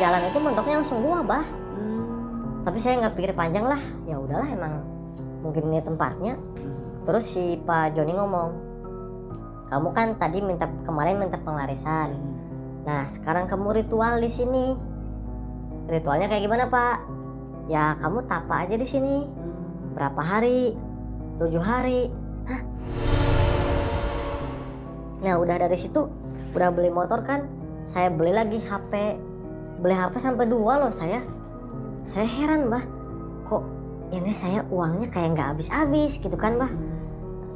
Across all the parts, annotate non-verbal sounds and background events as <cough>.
jalan itu mentoknya langsung gua bah hmm. tapi saya nggak pikir panjang lah ya udahlah emang mungkin ini tempatnya terus si Pak Joni ngomong kamu kan tadi minta kemarin minta penglarisan nah sekarang kamu ritual di sini ritualnya kayak gimana Pak ya kamu tapa aja di sini berapa hari tujuh hari Hah? nah udah dari situ udah beli motor kan saya beli lagi HP beli HP sampai dua loh saya saya heran bah kok ini saya uangnya kayak nggak habis-habis gitu kan bah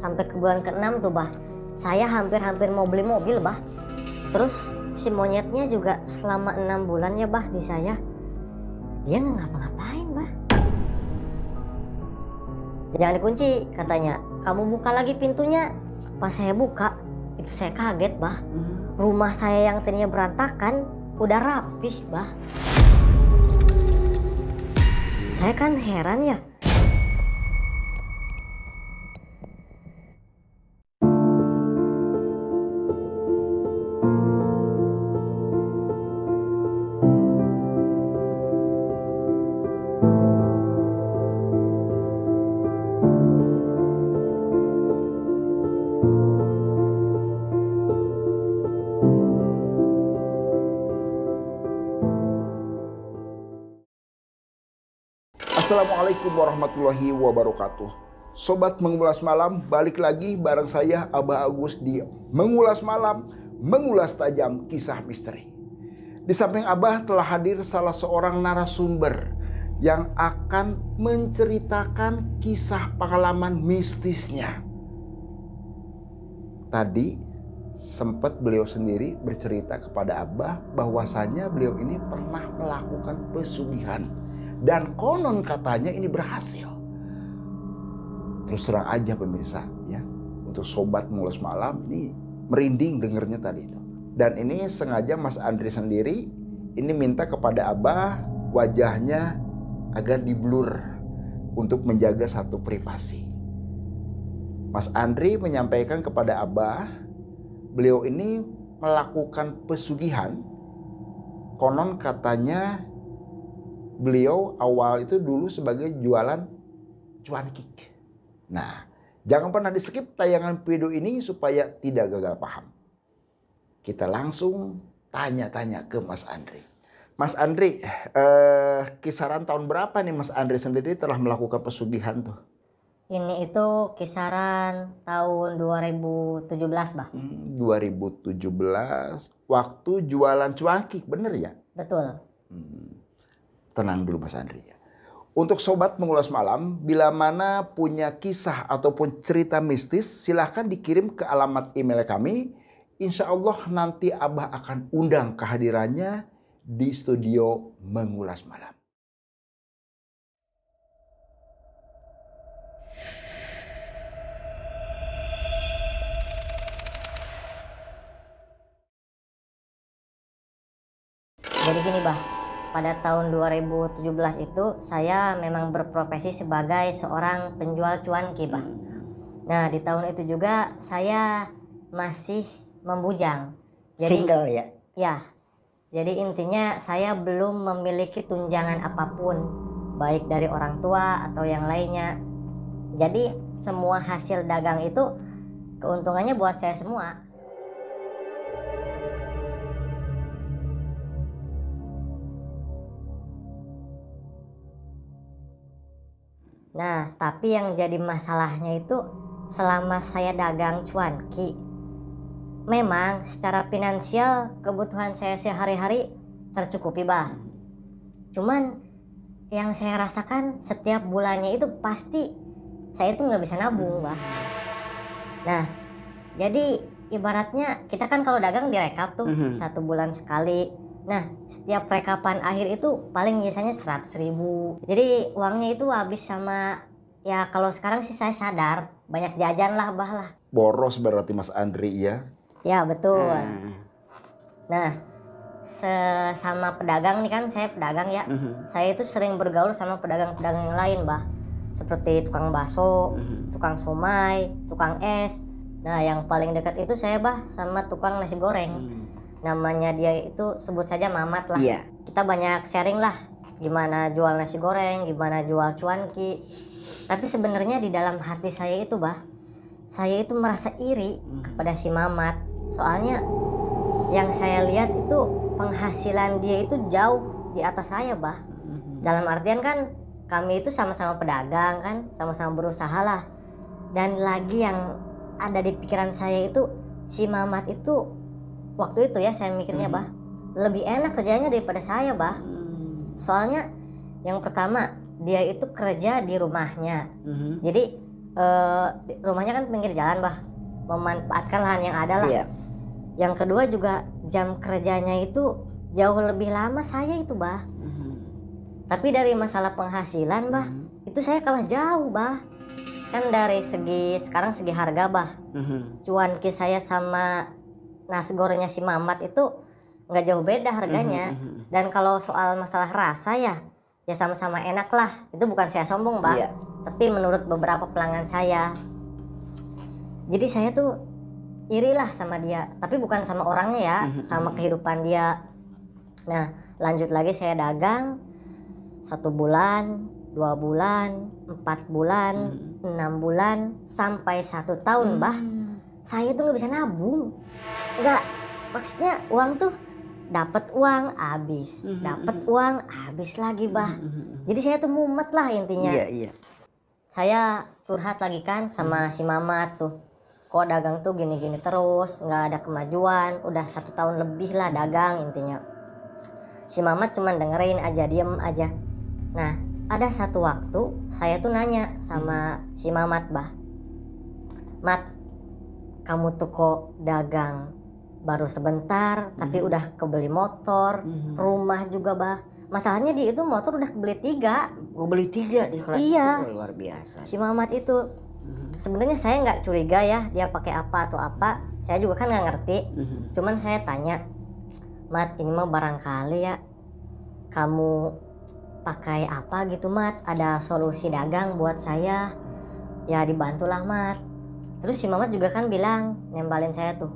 sampai ke bulan ke-6 tuh bah saya hampir-hampir mau beli mobil bah terus si monyetnya juga selama enam bulan ya bah di saya dia nggak ngapa-ngapain bah jangan dikunci katanya kamu buka lagi pintunya pas saya buka itu saya kaget bah hmm. rumah saya yang tadinya berantakan udah rapih, Bah. Saya kan heran ya, Assalamualaikum warahmatullahi wabarakatuh. Sobat mengulas malam, balik lagi bareng saya Abah Agus di Mengulas Malam, mengulas tajam kisah misteri. Di samping Abah telah hadir salah seorang narasumber yang akan menceritakan kisah pengalaman mistisnya. Tadi sempat beliau sendiri bercerita kepada Abah bahwasanya beliau ini pernah melakukan pesugihan dan konon katanya ini berhasil. Terus terang aja pemirsa ya. Untuk sobat mulas malam ini merinding dengernya tadi itu. Dan ini sengaja Mas Andri sendiri ini minta kepada Abah wajahnya agar diblur untuk menjaga satu privasi. Mas Andri menyampaikan kepada Abah, beliau ini melakukan pesugihan. Konon katanya beliau awal itu dulu sebagai jualan cuan kick. Nah, jangan pernah di skip tayangan video ini supaya tidak gagal paham. Kita langsung tanya-tanya ke Mas Andri. Mas Andri, eh, kisaran tahun berapa nih Mas Andri sendiri telah melakukan pesugihan tuh? Ini itu kisaran tahun 2017, Bah. Hmm, 2017, waktu jualan cuankik, bener ya? Betul. Hmm tenang dulu Mas Andri. Ya. Untuk sobat mengulas malam, bila mana punya kisah ataupun cerita mistis, silahkan dikirim ke alamat email kami. Insya Allah nanti Abah akan undang kehadirannya di studio mengulas malam. Jadi gini bah, pada tahun 2017 itu saya memang berprofesi sebagai seorang penjual cuan kibah. Hmm. Nah, di tahun itu juga saya masih membujang. Jadi, Single ya? Ya. Jadi intinya saya belum memiliki tunjangan apapun, baik dari orang tua atau yang lainnya. Jadi semua hasil dagang itu keuntungannya buat saya semua Nah, tapi yang jadi masalahnya itu selama saya dagang cuanki, memang secara finansial kebutuhan saya sehari-hari tercukupi bah. Cuman yang saya rasakan setiap bulannya itu pasti saya itu nggak bisa nabung bah. Nah, jadi ibaratnya kita kan kalau dagang direkap tuh mm -hmm. satu bulan sekali Nah, setiap rekapan akhir itu paling biasanya 100 ribu. Jadi uangnya itu habis sama, ya kalau sekarang sih saya sadar, banyak jajan lah bah lah. Boros berarti Mas Andri ya? Ya, betul. Hmm. Nah, sesama pedagang nih kan, saya pedagang ya. Mm -hmm. Saya itu sering bergaul sama pedagang-pedagang yang lain, bah. Seperti tukang bakso, mm -hmm. tukang somai, tukang es. Nah, yang paling dekat itu saya bah sama tukang nasi goreng. Mm -hmm namanya dia itu sebut saja Mamat lah. Iya. Kita banyak sharing lah gimana jual nasi goreng, gimana jual cuanki. Tapi sebenarnya di dalam hati saya itu, Bah, saya itu merasa iri hmm. kepada si Mamat. Soalnya yang saya lihat itu penghasilan dia itu jauh di atas saya, Bah. Hmm. Dalam artian kan kami itu sama-sama pedagang kan, sama-sama berusaha lah. Dan lagi yang ada di pikiran saya itu si Mamat itu waktu itu ya saya mikirnya hmm. bah lebih enak kerjanya daripada saya bah hmm. soalnya yang pertama dia itu kerja di rumahnya hmm. jadi uh, rumahnya kan pinggir jalan bah memanfaatkan lahan yang ada lah yeah. yang kedua juga jam kerjanya itu jauh lebih lama saya itu bah hmm. tapi dari masalah penghasilan bah hmm. itu saya kalah jauh bah kan dari segi sekarang segi harga bah hmm cuan ke saya sama nasi gorengnya si Mamat itu nggak jauh beda harganya. Mm-hmm, mm-hmm, mm-hmm. Dan kalau soal masalah rasa ya, ya sama-sama enak lah. Itu bukan saya sombong, Mbak. Yeah. Tapi menurut beberapa pelanggan saya, jadi saya tuh irilah sama dia. Tapi bukan sama orangnya ya, mm-hmm, mm-hmm. sama kehidupan dia. Nah, lanjut lagi saya dagang satu bulan, dua bulan, empat bulan, mm-hmm. enam bulan, sampai satu tahun, mm-hmm. bah saya tuh nggak bisa nabung nggak maksudnya uang tuh dapat uang habis mm-hmm, mm-hmm. dapat uang habis lagi mm-hmm, bah jadi saya tuh mumet lah intinya iya iya saya curhat lagi kan sama si mama tuh kok dagang tuh gini-gini terus nggak ada kemajuan udah satu tahun lebih lah dagang intinya si mama cuman dengerin aja diem aja nah ada satu waktu saya tuh nanya sama si mamat bah mat kamu toko dagang baru sebentar hmm. tapi mm-hmm. udah kebeli motor hmm. rumah juga bah masalahnya dia itu motor udah kebeli tiga oh beli tiga di iya itu oh, luar biasa si Muhammad itu hmm. sebenarnya saya nggak curiga ya dia pakai apa atau apa saya juga kan nggak ngerti hmm. cuman saya tanya Mat ini mah barangkali ya kamu pakai apa gitu Mat ada solusi dagang buat saya ya dibantulah Mat terus si Mamat juga kan bilang nembalin saya tuh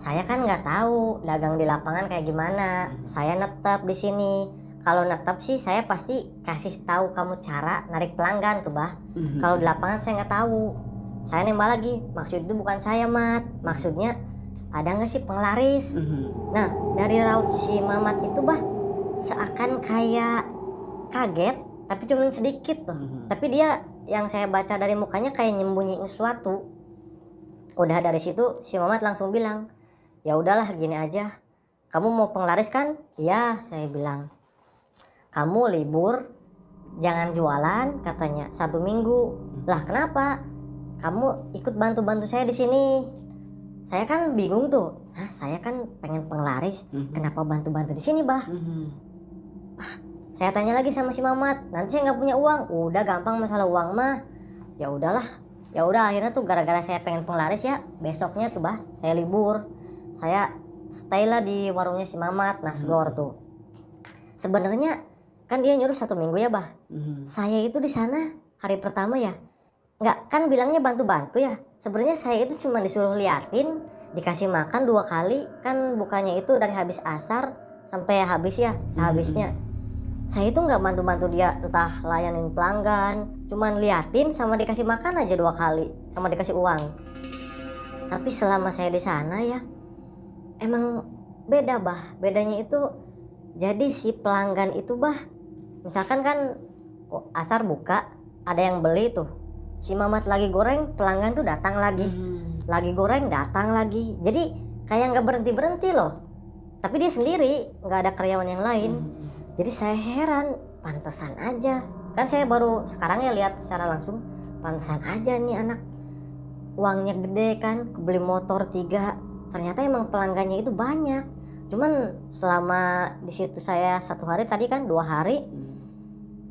saya kan nggak tahu dagang di lapangan kayak gimana saya netap di sini kalau netap sih saya pasti kasih tahu kamu cara narik pelanggan tuh bah mhm. kalau di lapangan saya nggak tahu saya nembal lagi maksud itu bukan saya mat maksudnya ada nggak sih penglaris mhm. nah dari raut si mamat itu bah seakan kayak kaget tapi cuma sedikit tuh. Mhm. tapi dia yang saya baca dari mukanya kayak nyembunyiin sesuatu udah dari situ si Mamat langsung bilang ya udahlah gini aja kamu mau penglaris kan iya saya bilang kamu libur jangan jualan katanya satu minggu lah kenapa kamu ikut bantu-bantu saya di sini saya kan bingung tuh Hah, saya kan pengen penglaris mhm. kenapa bantu-bantu di sini bah mhm. ah, saya tanya lagi sama si Mamat nanti saya nggak punya uang udah gampang masalah uang mah ya udahlah ya udah akhirnya tuh gara-gara saya pengen penglaris ya besoknya tuh bah saya libur saya stay lah di warungnya si Mamat Nasgor hmm. tuh sebenarnya kan dia nyuruh satu minggu ya bah hmm. saya itu di sana hari pertama ya nggak kan bilangnya bantu-bantu ya sebenarnya saya itu cuma disuruh liatin dikasih makan dua kali kan bukannya itu dari habis asar sampai habis ya sehabisnya hmm saya itu nggak bantu-bantu dia entah layanin pelanggan cuman liatin sama dikasih makan aja dua kali sama dikasih uang tapi selama saya di sana ya emang beda bah bedanya itu jadi si pelanggan itu bah misalkan kan oh, asar buka ada yang beli tuh si mamat lagi goreng pelanggan tuh datang lagi hmm. lagi goreng datang lagi jadi kayak nggak berhenti berhenti loh tapi dia sendiri nggak ada karyawan yang lain hmm jadi saya heran pantesan aja kan saya baru sekarang ya lihat secara langsung pantesan aja nih anak uangnya gede kan beli motor tiga ternyata emang pelanggannya itu banyak cuman selama di situ saya satu hari tadi kan dua hari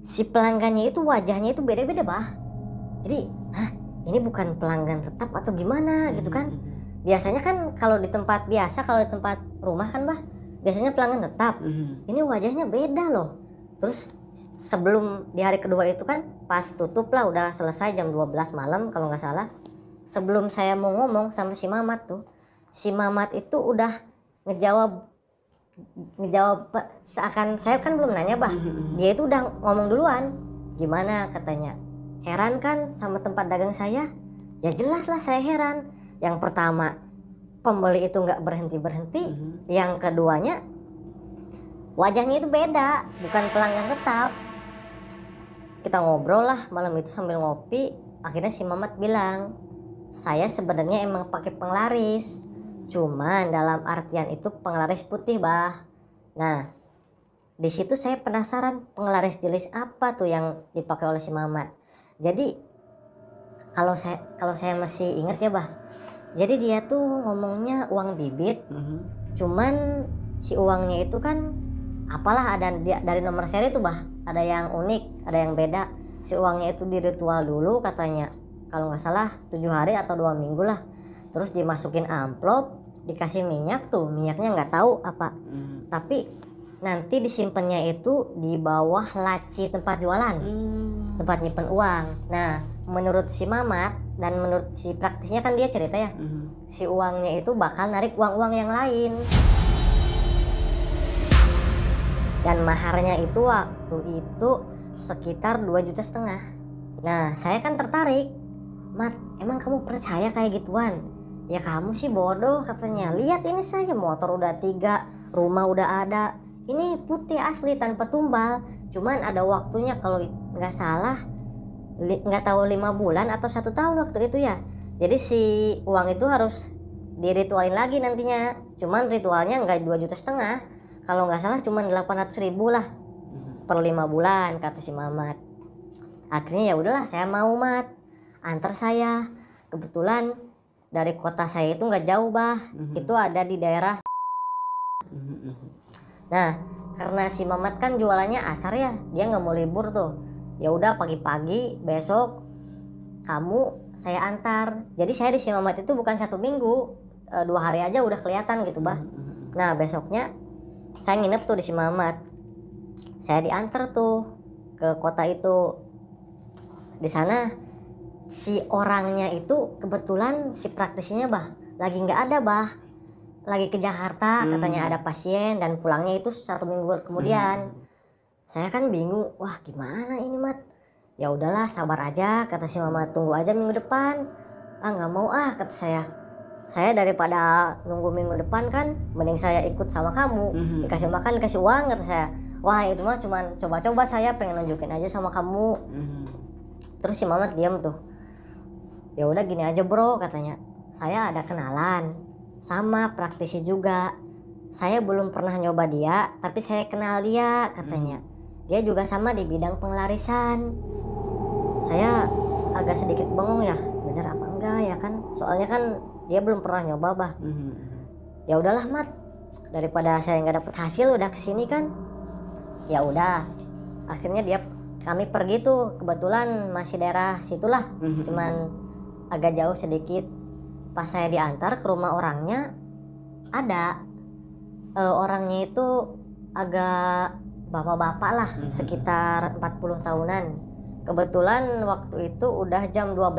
si pelanggannya itu wajahnya itu beda-beda bah jadi hah ini bukan pelanggan tetap atau gimana gitu kan hmm, hmm, hmm. biasanya kan kalau di tempat biasa kalau di tempat rumah kan bah biasanya pelanggan tetap hmm. ini wajahnya beda loh terus sebelum di hari kedua itu kan pas tutup lah udah selesai jam 12 malam kalau nggak salah sebelum saya mau ngomong sama si Mamat tuh si Mamat itu udah ngejawab ngejawab seakan saya kan belum nanya bah mm-hmm. dia itu udah ngomong duluan gimana katanya heran kan sama tempat dagang saya ya jelas lah saya heran yang pertama pembeli itu nggak berhenti berhenti mm-hmm. yang keduanya wajahnya itu beda bukan pelanggan tetap kita ngobrol lah malam itu sambil ngopi akhirnya si Mamat bilang saya sebenarnya emang pakai penglaris cuman dalam artian itu penglaris putih bah nah di situ saya penasaran penglaris jenis apa tuh yang dipakai oleh si Mamat jadi kalau saya kalau saya masih ingat ya bah jadi dia tuh ngomongnya uang bibit mm-hmm. cuman si uangnya itu kan apalah ada dari nomor seri tuh bah ada yang unik ada yang beda si uangnya itu di ritual dulu katanya kalau nggak salah tujuh hari atau dua minggu lah terus dimasukin amplop dikasih minyak tuh minyaknya nggak tahu apa mm. tapi nanti disimpannya itu di bawah laci tempat jualan mm. tempat nyimpen uang nah menurut si mamat dan menurut si praktisnya kan dia cerita ya mm-hmm. si uangnya itu bakal narik uang-uang yang lain dan maharnya itu waktu itu sekitar 2 juta setengah nah saya kan tertarik Mat emang kamu percaya kayak gituan ya kamu sih bodoh katanya lihat ini saya motor udah tiga rumah udah ada ini putih asli tanpa tumbal cuman ada waktunya kalau nggak salah nggak tahu lima bulan atau satu tahun waktu itu ya jadi si uang itu harus diritualin lagi nantinya cuman ritualnya nggak dua juta setengah kalau nggak salah cuma delapan ratus ribu lah mhm. per lima bulan kata si Mamat akhirnya ya udahlah saya mau mat antar saya kebetulan dari kota saya itu nggak jauh bah mm-hmm. itu ada di daerah mm-hmm. nah karena si Mamat kan jualannya asar ya dia nggak mau libur tuh ya udah pagi-pagi besok kamu saya antar jadi saya di Simamat itu bukan satu minggu e, dua hari aja udah kelihatan gitu bah hmm, hmm, hmm. nah besoknya saya nginep tuh di Simamat saya diantar tuh ke kota itu di sana si orangnya itu kebetulan si praktisinya bah lagi nggak ada bah lagi ke Jakarta hmm. katanya ada pasien dan pulangnya itu satu minggu kemudian hmm saya kan bingung wah gimana ini mat ya udahlah sabar aja kata si mama tunggu aja minggu depan ah nggak mau ah kata saya saya daripada nunggu minggu depan kan mending saya ikut sama kamu mhm. dikasih makan dikasih uang kata saya wah itu mah cuman coba-coba saya pengen nunjukin aja sama kamu mhm. terus si mama diam tuh ya udah gini aja bro katanya saya ada kenalan sama praktisi juga saya belum pernah nyoba dia tapi saya kenal dia katanya hmm dia juga sama di bidang penglarisan. Saya agak sedikit bengong ya, bener apa enggak ya kan? Soalnya kan dia belum pernah nyoba bah. Mm-hmm. Ya udahlah mat, daripada saya nggak dapet hasil udah kesini kan. Ya udah, akhirnya dia kami pergi tuh kebetulan masih daerah situlah, mm-hmm. cuman agak jauh sedikit. Pas saya diantar ke rumah orangnya ada uh, orangnya itu agak bapak-bapak lah hmm. sekitar 40 tahunan. Kebetulan waktu itu udah jam 12,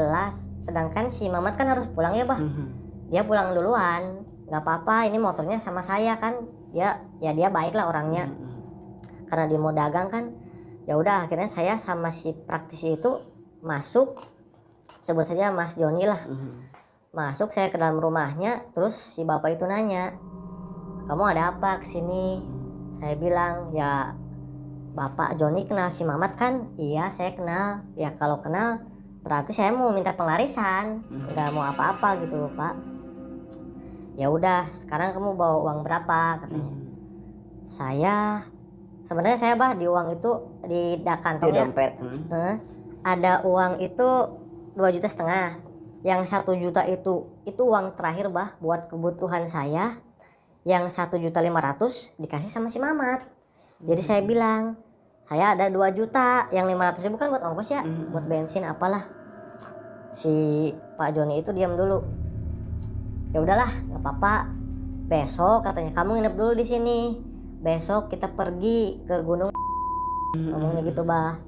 sedangkan si Mamat kan harus pulang ya, Bah. Hmm. Dia pulang duluan. nggak apa-apa, ini motornya sama saya kan. Ya, ya dia baik lah orangnya. Hmm, hmm. Karena dia mau dagang kan. Ya udah akhirnya saya sama si praktisi itu masuk sebut saja Mas Joni lah. Hmm. hmm. Masuk saya ke dalam rumahnya, terus si bapak itu nanya, "Kamu ada apa ke sini?" saya bilang ya bapak Joni kenal si Mamat kan iya saya kenal ya kalau kenal berarti saya mau minta penglarisan hmm. nggak mau apa-apa gitu pak ya udah sekarang kamu bawa uang berapa katanya hmm. saya sebenarnya saya bah di uang itu di kantongnya di dompet hmm. ada uang itu dua juta setengah yang satu juta itu itu uang terakhir bah buat kebutuhan saya yang satu juta lima ratus dikasih sama si Mamat jadi hmm. saya bilang saya ada dua juta yang ratus ribu kan buat ongkos ya hmm. buat bensin apalah si Pak Joni itu diam dulu ya udahlah nggak apa-apa besok katanya kamu nginep dulu di sini besok kita pergi ke gunung hmm. ngomongnya gitu bah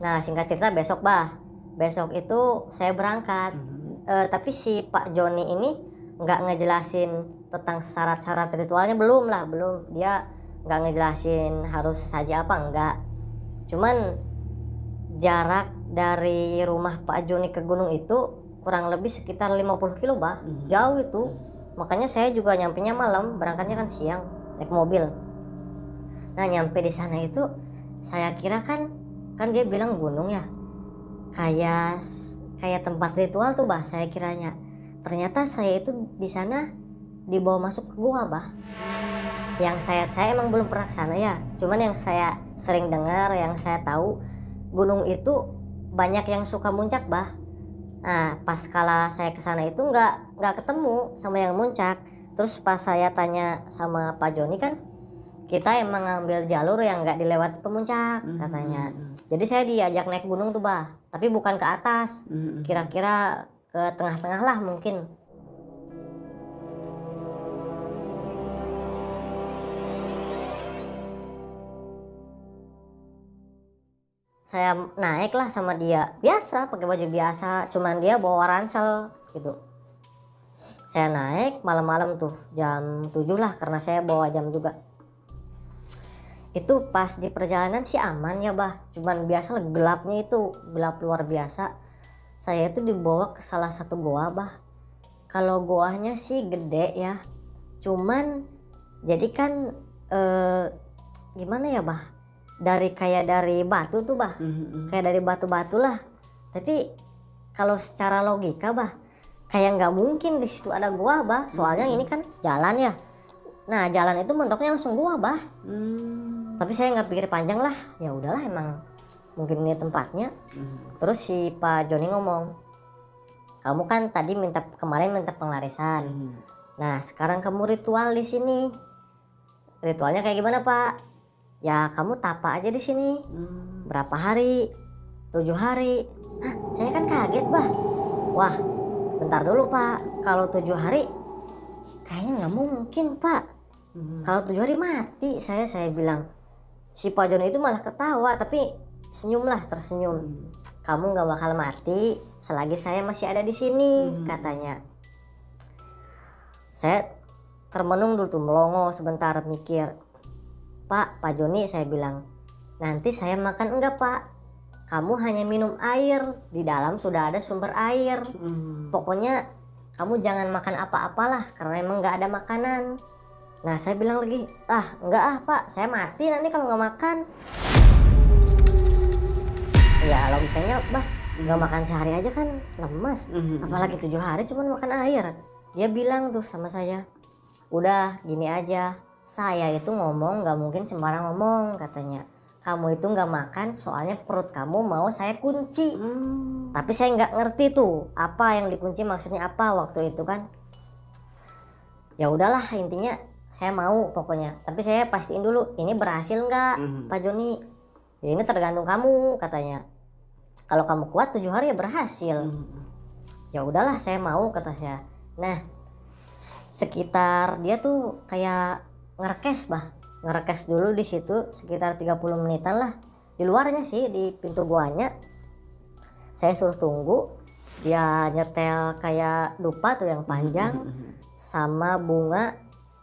nah singkat cerita besok bah besok itu saya berangkat hmm. e, tapi si Pak Joni ini nggak ngejelasin tentang syarat-syarat ritualnya belum lah belum dia nggak ngejelasin harus saja apa enggak cuman jarak dari rumah Pak Joni ke gunung itu kurang lebih sekitar 50 kilo bah hmm. jauh itu hmm. makanya saya juga nyampe nya malam berangkatnya kan siang naik mobil nah nyampe di sana itu saya kira kan kan dia bilang gunung ya kayak kayak tempat ritual tuh bah saya kiranya ternyata saya itu di sana dibawa masuk ke gua bah yang saya saya emang belum pernah sana ya cuman yang saya sering dengar yang saya tahu gunung itu banyak yang suka muncak bah nah pas kala saya ke sana itu nggak nggak ketemu sama yang muncak terus pas saya tanya sama Pak Joni kan kita emang ngambil jalur yang nggak dilewati pemuncak mm-hmm. katanya jadi saya diajak naik gunung tuh bah tapi bukan ke atas mm-hmm. kira-kira ke tengah-tengah lah mungkin saya naik lah sama dia biasa pakai baju biasa cuman dia bawa ransel gitu saya naik malam-malam tuh jam 7 lah karena saya bawa jam juga itu pas di perjalanan sih aman ya bah cuman biasa gelapnya itu gelap luar biasa saya itu dibawa ke salah satu goa bah kalau goanya sih gede ya cuman jadi kan eh, gimana ya bah dari kayak dari batu tuh bah mm-hmm. kayak dari batu-batu lah tapi kalau secara logika bah kayak nggak mungkin di situ ada gua bah soalnya mm-hmm. ini hmm. kan jalan ya nah jalan itu mentoknya langsung gua bah mm. tapi saya nggak pikir panjang lah ya udahlah emang mungkin ini tempatnya mm-hmm. terus si Pak Joni ngomong kamu kan tadi minta kemarin minta penglarisan mm-hmm. nah sekarang kamu ritual di sini ritualnya kayak gimana pak ya kamu tapa aja di sini hmm. berapa hari tujuh hari Hah, saya kan kaget bah wah bentar dulu pak kalau tujuh hari kayaknya nggak mungkin pak hmm. kalau tujuh hari mati saya saya bilang si Pak Jono itu malah ketawa tapi senyumlah tersenyum hmm. kamu nggak bakal mati selagi saya masih ada di sini hmm. katanya saya termenung dulu tuh melongo sebentar mikir Pak, Pak Joni saya bilang, nanti saya makan enggak Pak? Kamu hanya minum air, di dalam sudah ada sumber air. Hmm. Pokoknya kamu jangan makan apa-apalah karena emang nggak ada makanan. Nah saya bilang lagi, ah enggak ah Pak, saya mati nanti kalau nggak makan. Ya logikanya, bah nggak hmm. makan sehari aja kan lemas, hmm. apalagi tujuh hari cuma makan air. Dia bilang tuh sama saya, udah gini aja, saya itu ngomong nggak mungkin sembarang ngomong katanya kamu itu nggak makan soalnya perut kamu mau saya kunci hmm. tapi saya nggak ngerti tuh apa yang dikunci maksudnya apa waktu itu kan ya udahlah intinya saya mau pokoknya tapi saya pastiin dulu ini berhasil nggak hmm. Pak Joni ya ini tergantung kamu katanya kalau kamu kuat tujuh hari ya berhasil hmm. ya udahlah saya mau kata saya nah sekitar dia tuh kayak ngerekes bah ngerekes dulu di situ sekitar 30 menitan lah di luarnya sih di pintu guanya saya suruh tunggu dia nyetel kayak dupa tuh yang panjang hmm, hmm, hmm, sama bunga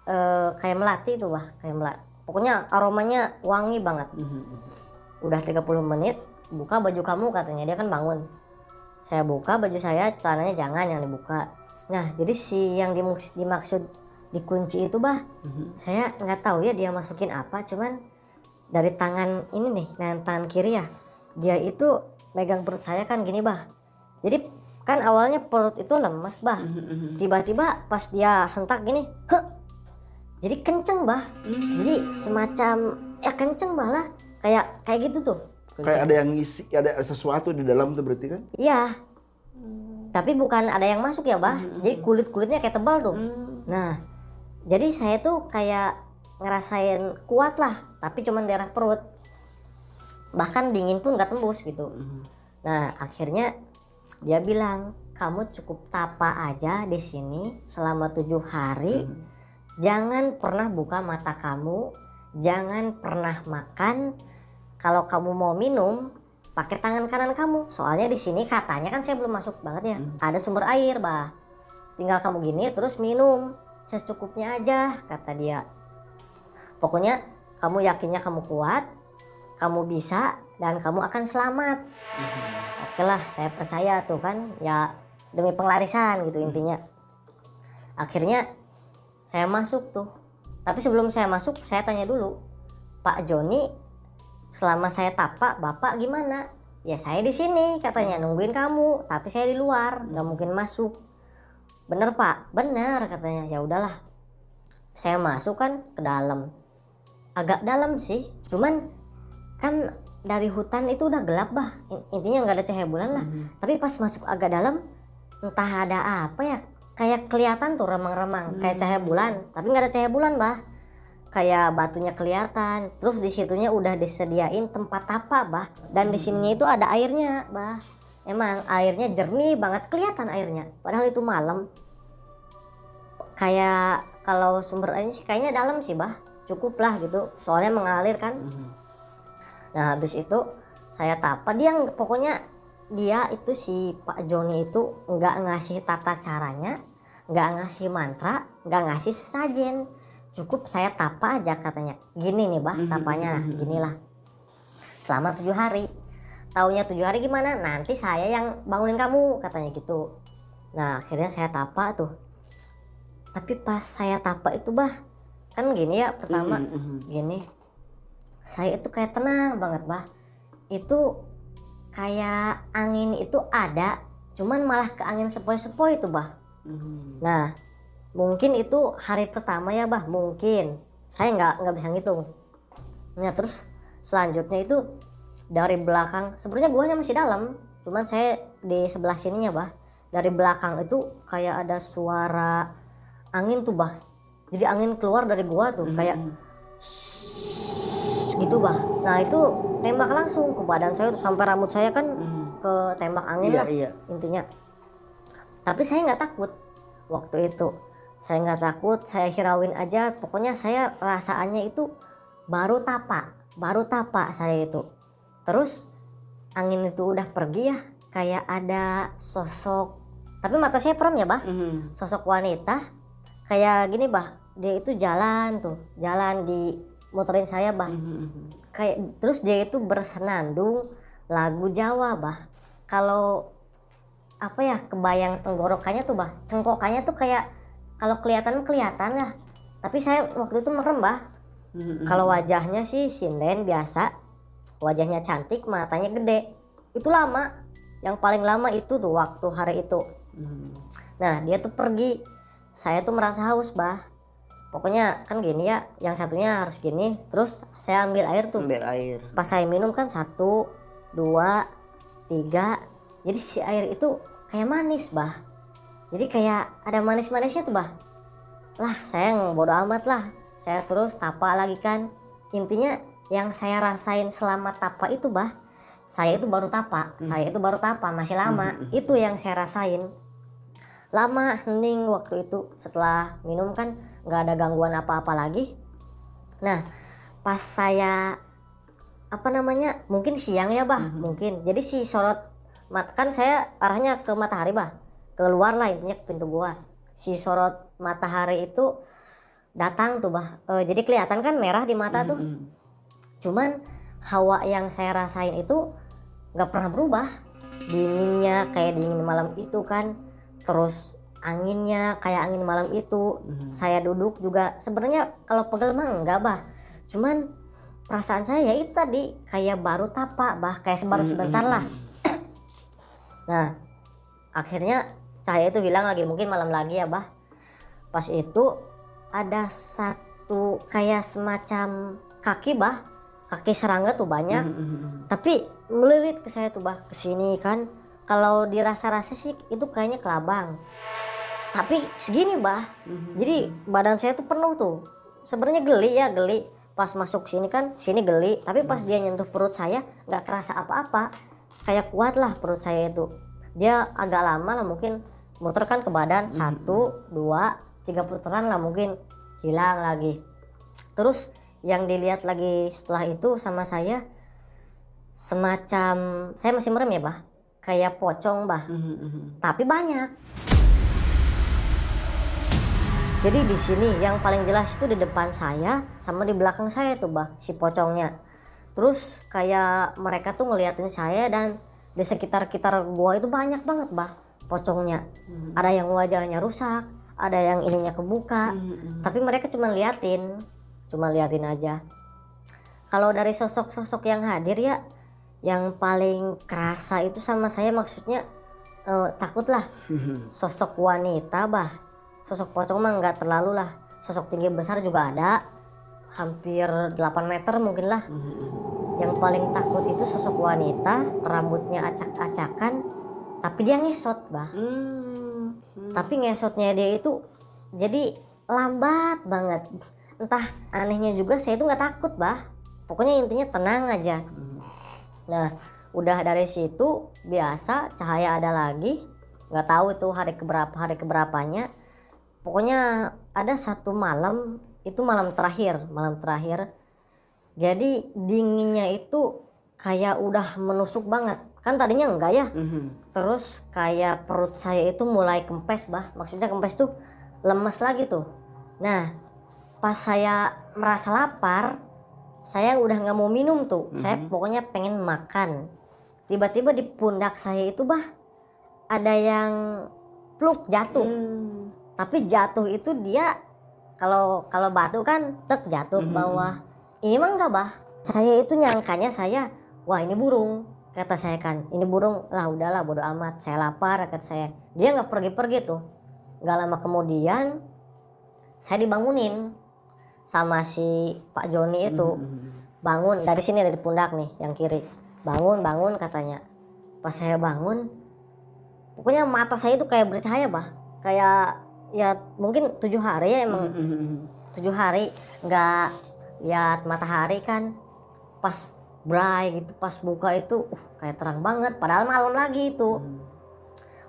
e, kayak melati tuh bah kayak melati pokoknya aromanya wangi banget udah 30 menit buka baju kamu katanya dia kan bangun saya buka baju saya celananya jangan yang dibuka nah jadi si yang dimaksud dikunci itu bah mm-hmm. saya nggak tahu ya dia masukin apa cuman dari tangan ini nih dengan tangan kiri ya dia itu megang perut saya kan gini bah jadi kan awalnya perut itu lemes bah mm-hmm. tiba-tiba pas dia hentak gini huh, jadi kenceng bah mm-hmm. jadi semacam ya kenceng bah kayak kayak gitu tuh kayak ada yang ngisi ada sesuatu di dalam tuh berarti kan iya tapi bukan ada yang masuk ya bah hmm. jadi kulit kulitnya kayak tebal tuh hmm. nah jadi saya tuh kayak ngerasain kuat lah tapi cuman daerah perut bahkan dingin pun gak tembus gitu mm-hmm. nah akhirnya dia bilang kamu cukup tapa aja di sini selama tujuh hari hmm jangan pernah buka mata kamu jangan pernah makan kalau kamu mau minum pakai tangan kanan kamu soalnya di sini katanya kan saya belum masuk banget ya hmm ada sumber air bah tinggal kamu gini terus minum secukupnya aja kata dia pokoknya kamu yakinnya kamu kuat kamu bisa dan kamu akan selamat hmm. oke lah saya percaya tuh kan ya demi penglarisan gitu mm-hmm. intinya akhirnya saya masuk tuh tapi sebelum saya masuk saya tanya dulu Pak Joni selama saya tapak bapak gimana ya saya di sini katanya mm-hmm. nungguin kamu tapi saya di luar nggak mm-hmm. mungkin masuk bener pak bener katanya ya udahlah saya masuk kan ke dalam agak dalam sih cuman kan dari hutan itu udah gelap bah intinya nggak ada cahaya bulan lah hmm. tapi pas masuk agak dalam entah ada apa ya kayak kelihatan tuh remang-remang hmm. kayak cahaya bulan tapi nggak ada cahaya bulan bah kayak batunya kelihatan terus disitunya udah disediain tempat apa bah dan hmm. di sininya itu ada airnya bah emang airnya jernih banget kelihatan airnya padahal itu malam kayak kalau sumber airnya sih kayaknya dalam sih bah cukup lah gitu soalnya mengalir kan mm-hmm. nah habis itu saya tapa dia yang pokoknya dia itu si Pak Joni itu nggak ngasih tata caranya nggak ngasih mantra nggak ngasih sesajen cukup saya tapa aja katanya gini nih bah mm-hmm. tapanya lah mm-hmm. ginilah selama tujuh hari Tahunya tujuh hari gimana nanti saya yang bangunin kamu katanya gitu nah akhirnya saya tapa tuh tapi pas saya tapa itu bah kan gini ya pertama mm -hmm. gini saya itu kayak tenang banget bah itu kayak angin itu ada cuman malah ke angin sepoi-sepoi itu bah mm -hmm. nah mungkin itu hari pertama ya bah mungkin saya nggak nggak bisa ngitung nah terus selanjutnya itu dari belakang sebenarnya guanya masih dalam cuman saya di sebelah sininya bah dari belakang itu kayak ada suara angin tuh bah jadi angin keluar dari gua tuh hmm. kayak <sniffs> gitu bah nah itu tembak langsung ke badan saya tuh sampai rambut saya kan hmm. ke tembak angin iya, lah iya. intinya tapi saya nggak takut waktu itu saya nggak takut saya hirauin aja pokoknya saya rasaannya itu baru tapak, baru tapak saya itu terus angin itu udah pergi ya kayak ada sosok tapi mata saya prom ya bah mm-hmm. sosok wanita kayak gini bah dia itu jalan tuh jalan di motorin saya bah mm-hmm. kayak terus dia itu bersenandung lagu Jawa bah kalau apa ya kebayang tenggorokannya tuh bah cengkokannya tuh kayak kalau kelihatan kelihatan lah tapi saya waktu itu merem bah mm-hmm. kalau wajahnya sih sinden biasa wajahnya cantik matanya gede itu lama yang paling lama itu tuh waktu hari itu hmm. nah dia tuh pergi saya tuh merasa haus bah pokoknya kan gini ya yang satunya harus gini terus saya ambil air tuh ambil air pas saya minum kan satu dua tiga jadi si air itu kayak manis bah jadi kayak ada manis manisnya tuh bah lah saya bodo amat lah saya terus tapa lagi kan intinya yang saya rasain selama tapa itu bah saya itu baru tapa hmm. saya itu baru tapa masih hmm, lama hmm, hmm. itu yang saya rasain lama hening waktu itu setelah minum kan nggak ada gangguan apa-apa lagi nah pas saya apa namanya mungkin siang ya bah hmm. mungkin jadi si sorot mat kan saya arahnya ke matahari bah keluar lah intinya ke pintu gua si sorot matahari itu datang tuh bah e, jadi kelihatan kan merah di mata hmm, tuh cuman hawa yang saya rasain itu nggak pernah berubah dinginnya kayak dingin malam itu kan terus anginnya kayak angin malam itu hmm. saya duduk juga sebenarnya kalau pegel mah enggak bah cuman perasaan saya ya itu tadi kayak baru tapak bah kayak baru hmm, sebentar hmm, lah hmm. <clears throat> nah akhirnya cahaya itu bilang lagi mungkin malam lagi ya bah pas itu ada satu kayak semacam kaki bah kaki serangga tuh banyak mm -hmm. tapi melilit ke saya tuh bah kesini kan kalau dirasa-rasa sih itu kayaknya kelabang tapi segini bah mm -hmm. jadi badan saya tuh penuh tuh sebenarnya geli ya geli pas masuk sini kan sini geli tapi pas mm -hmm. dia nyentuh perut saya nggak kerasa apa-apa kayak kuat lah perut saya itu dia agak lama lah mungkin muter kan ke badan mm -hmm. satu dua tiga putaran lah mungkin hilang lagi terus yang dilihat lagi setelah itu sama saya semacam saya masih merem ya bah kayak pocong bah mm -hmm. tapi banyak jadi di sini yang paling jelas itu di depan saya sama di belakang saya tuh bah si pocongnya terus kayak mereka tuh ngeliatin saya dan di sekitar kitar gua itu banyak banget bah pocongnya mm -hmm. ada yang wajahnya rusak ada yang ininya kebuka mm -hmm. tapi mereka cuma liatin cuma liatin aja kalau dari sosok-sosok yang hadir ya yang paling kerasa itu sama saya maksudnya eh, takutlah <laughs> sosok wanita bah sosok pocong mah nggak terlalu lah sosok tinggi besar juga ada hampir 8 meter mungkin lah <laughs> yang paling takut itu sosok wanita rambutnya acak-acakan tapi dia ngesot bah hmm. Hmm. tapi ngesotnya dia itu jadi lambat banget entah anehnya juga saya itu nggak takut bah pokoknya intinya tenang aja hmm. nah udah dari situ biasa cahaya ada lagi nggak tahu itu hari keberapa hari keberapanya pokoknya ada satu malam itu malam terakhir malam terakhir jadi dinginnya itu kayak udah menusuk banget kan tadinya enggak ya mm-hmm. terus kayak perut saya itu mulai kempes bah maksudnya kempes tuh lemes lagi tuh nah pas saya merasa lapar saya udah nggak mau minum tuh mm -hmm. saya pokoknya pengen makan tiba-tiba di pundak saya itu bah ada yang pluk jatuh mm. tapi jatuh itu dia kalau kalau batu kan tek jatuh mm -hmm. bawah ini mah enggak bah saya itu nyangkanya saya wah ini burung kata saya kan ini burung lah udahlah bodoh amat saya lapar kata saya dia nggak pergi-pergi tuh nggak lama kemudian saya dibangunin sama si Pak Joni itu hmm, hmm, hmm. bangun dari sini dari pundak nih yang kiri bangun bangun katanya pas saya bangun pokoknya mata saya itu kayak bercahaya bah kayak ya mungkin tujuh hari ya emang tujuh hari nggak lihat matahari kan pas bright gitu pas buka itu uh, kayak terang banget padahal malam lagi itu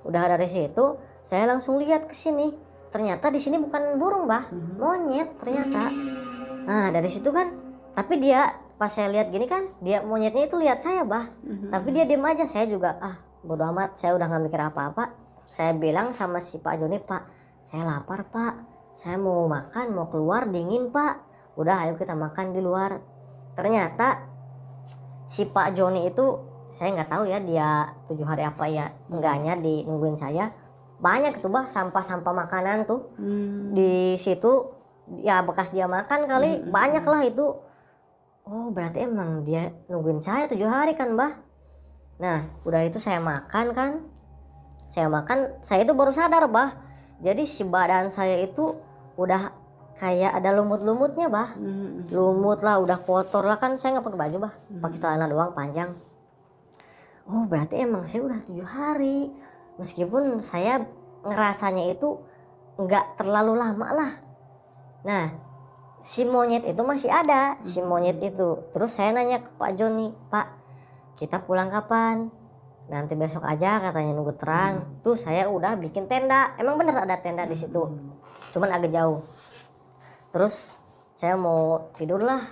udah dari situ saya langsung lihat ke sini ternyata di sini bukan burung bah mhm. monyet ternyata hmm. nah dari situ kan tapi dia pas saya lihat gini kan dia monyetnya itu lihat saya bah mhm. tapi dia diem aja saya juga ah bodo amat saya udah nggak mikir apa-apa saya bilang sama si Pak Joni Pak saya lapar Pak saya mau makan mau keluar dingin Pak udah ayo kita makan di luar ternyata si Pak Joni itu saya nggak tahu ya dia tujuh hari apa ya enggaknya di nungguin saya banyak tuh bah sampah-sampah makanan tuh hmm. di situ ya bekas dia makan kali hmm. hmm banyak lah hmm. itu oh berarti emang dia nungguin saya tujuh hari kan bah nah udah itu saya makan kan saya makan saya itu baru sadar bah jadi si badan saya itu udah kayak ada lumut-lumutnya bah hmm. hmm lumut lah udah kotor lah kan saya nggak pakai baju bah hmm. pakai celana doang panjang oh berarti emang saya udah tujuh hari meskipun saya ngerasanya itu nggak terlalu lama lah nah si monyet itu masih ada si hmm. monyet itu terus saya nanya ke Pak Joni Pak kita pulang kapan nanti besok aja katanya nunggu terang hmm. tuh saya udah bikin tenda emang bener ada tenda di situ hmm. cuman agak jauh terus saya mau tidur lah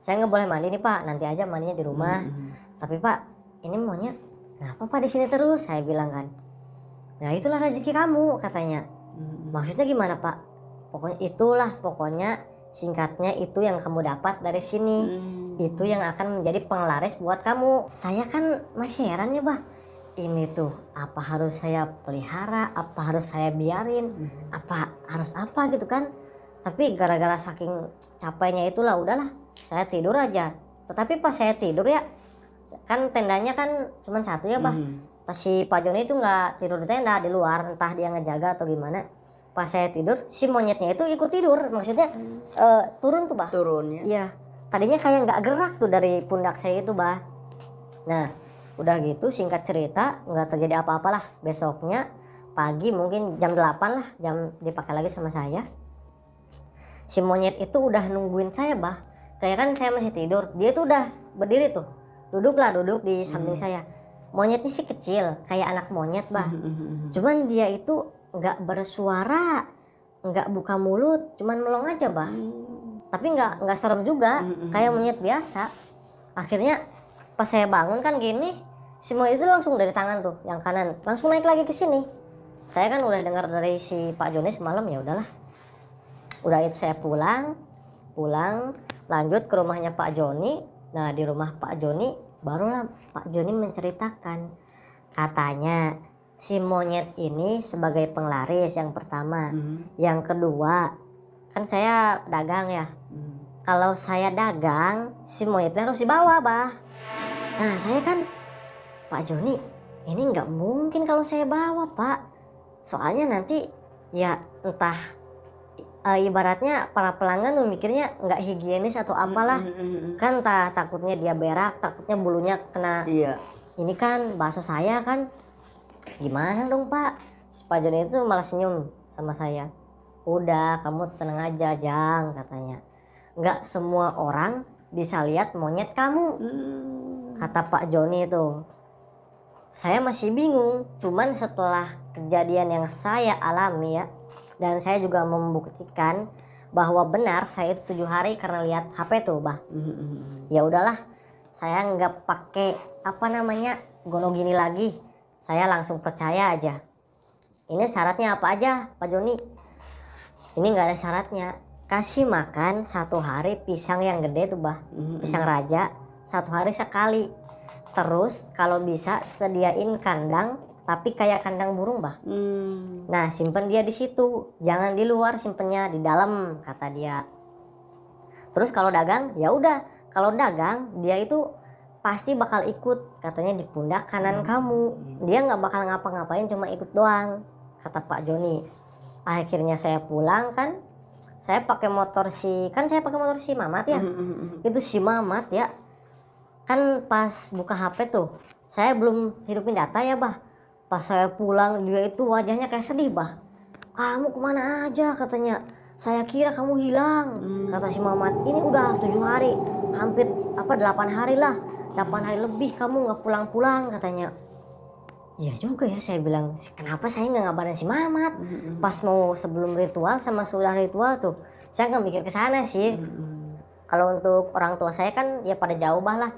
saya nggak boleh mandi nih pak nanti aja mandinya di rumah hmm. tapi pak ini monyet kenapa pak di sini terus saya bilang kan nah itulah rezeki kamu katanya hmm. maksudnya gimana pak pokoknya itulah pokoknya singkatnya itu yang kamu dapat dari sini hmm. itu yang akan menjadi penglaris buat kamu saya kan masih heran ya bah ini tuh apa harus saya pelihara apa harus saya biarin hmm. apa harus apa gitu kan tapi gara-gara saking capeknya itulah udahlah saya tidur aja tetapi pas saya tidur ya kan tendanya kan cuma satu ya bah hmm si Pak Joni itu nggak tidur di tenda di luar entah dia ngejaga atau gimana pas saya tidur si monyetnya itu ikut tidur maksudnya hmm. uh, turun tuh bah turunnya iya tadinya kayak nggak gerak tuh dari pundak saya itu bah nah udah gitu singkat cerita nggak terjadi apa-apalah besoknya pagi mungkin jam 8 lah jam dipakai lagi sama saya si monyet itu udah nungguin saya bah kayak kan saya masih tidur dia tuh udah berdiri tuh duduklah duduk di samping hmm. saya monyetnya sih kecil kayak anak monyet bah mhm, mhm, mhm. cuman dia itu nggak bersuara nggak buka mulut cuman melong aja bah hmm. tapi nggak nggak serem juga kayak monyet biasa akhirnya pas saya bangun kan gini si monyet itu langsung dari tangan tuh yang kanan langsung naik lagi ke sini saya kan udah dengar dari si Pak Joni semalam ya udahlah udah itu saya pulang pulang lanjut ke rumahnya Pak Joni nah di rumah Pak Joni barulah Pak Joni menceritakan katanya si monyet ini sebagai penglaris yang pertama hmm. yang kedua kan saya dagang ya hmm. kalau saya dagang si monyetnya harus dibawa bah nah saya kan Pak Joni ini nggak mungkin kalau saya bawa Pak soalnya nanti ya entah uh, ibaratnya para pelanggan mikirnya nggak higienis atau hmm, apalah mm -hmm. kan ta takutnya dia berak takutnya bulunya kena iya. ini kan bakso saya kan gimana dong pak si itu malah senyum sama saya udah kamu tenang aja Jang katanya nggak semua orang bisa lihat monyet kamu hmm. kata Pak Joni itu saya masih bingung cuman setelah kejadian yang saya alami ya dan saya juga membuktikan bahwa benar saya itu tujuh hari karena lihat HP tuh bah mm-hmm. ya udahlah saya nggak pakai apa namanya gono gini lagi saya langsung percaya aja ini syaratnya apa aja Pak Joni ini nggak ada syaratnya kasih makan satu hari pisang yang gede tuh bah mm-hmm. pisang raja satu hari sekali terus kalau bisa sediain kandang tapi kayak kandang burung bah hmm. nah simpen dia di situ jangan di luar simpennya di dalam kata dia terus kalau dagang ya udah kalau dagang dia itu pasti bakal ikut katanya di pundak kanan hmm. kamu dia nggak bakal ngapa-ngapain cuma ikut doang kata Pak Joni akhirnya saya pulang kan saya pakai motor si kan saya pakai motor si Mamat ya hmm. hmm, hmm, hmm. itu si Mamat ya kan pas buka HP tuh saya belum hidupin data ya bah Pas saya pulang dia itu wajahnya kayak sedih bah. Kamu kemana aja katanya. Saya kira kamu hilang kata si Mamat. Ini udah tujuh hari, hampir apa delapan hari lah. Delapan hari lebih kamu nggak pulang-pulang katanya. ya juga ya saya bilang kenapa saya nggak ngabarin si Mamat pas mau sebelum ritual sama sudah ritual tuh saya nggak mikir ke sana sih kalau untuk orang tua saya kan ya pada jauh bah lah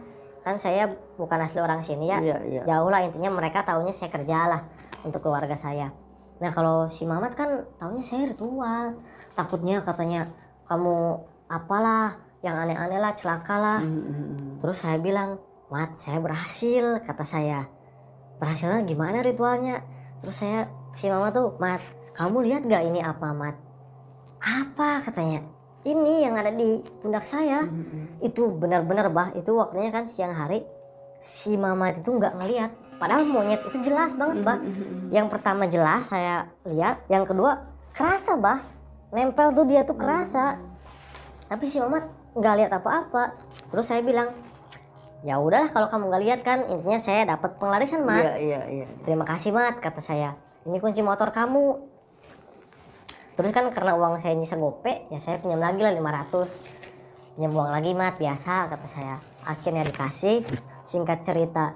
kan saya bukan asli orang sini ya iya, iya. jauh lah intinya mereka tahunya saya kerja lah untuk keluarga saya nah kalau si Mamat kan tahunya saya ritual takutnya katanya kamu apalah yang aneh-aneh lah celaka lah mm -hmm. terus saya bilang Mat saya berhasil kata saya berhasilnya gimana ritualnya terus saya si Mama tuh Mat kamu lihat gak ini apa Mat apa katanya ini yang ada di pundak saya mm-hmm. itu benar-benar bah itu waktunya kan siang hari si mama itu nggak ngelihat padahal monyet itu jelas banget bah mm-hmm. yang pertama jelas saya lihat yang kedua kerasa bah nempel tuh dia tuh kerasa mm-hmm. tapi si mama nggak lihat apa-apa terus saya bilang ya udahlah kalau kamu nggak lihat kan intinya saya dapat penglarisan mat yeah, yeah, yeah. Iya. terima kasih mat kata saya ini kunci motor kamu terus kan karena uang saya nyisa gope ya saya pinjam lagi lah 500 pinjam uang lagi mat biasa kata saya akhirnya dikasih singkat cerita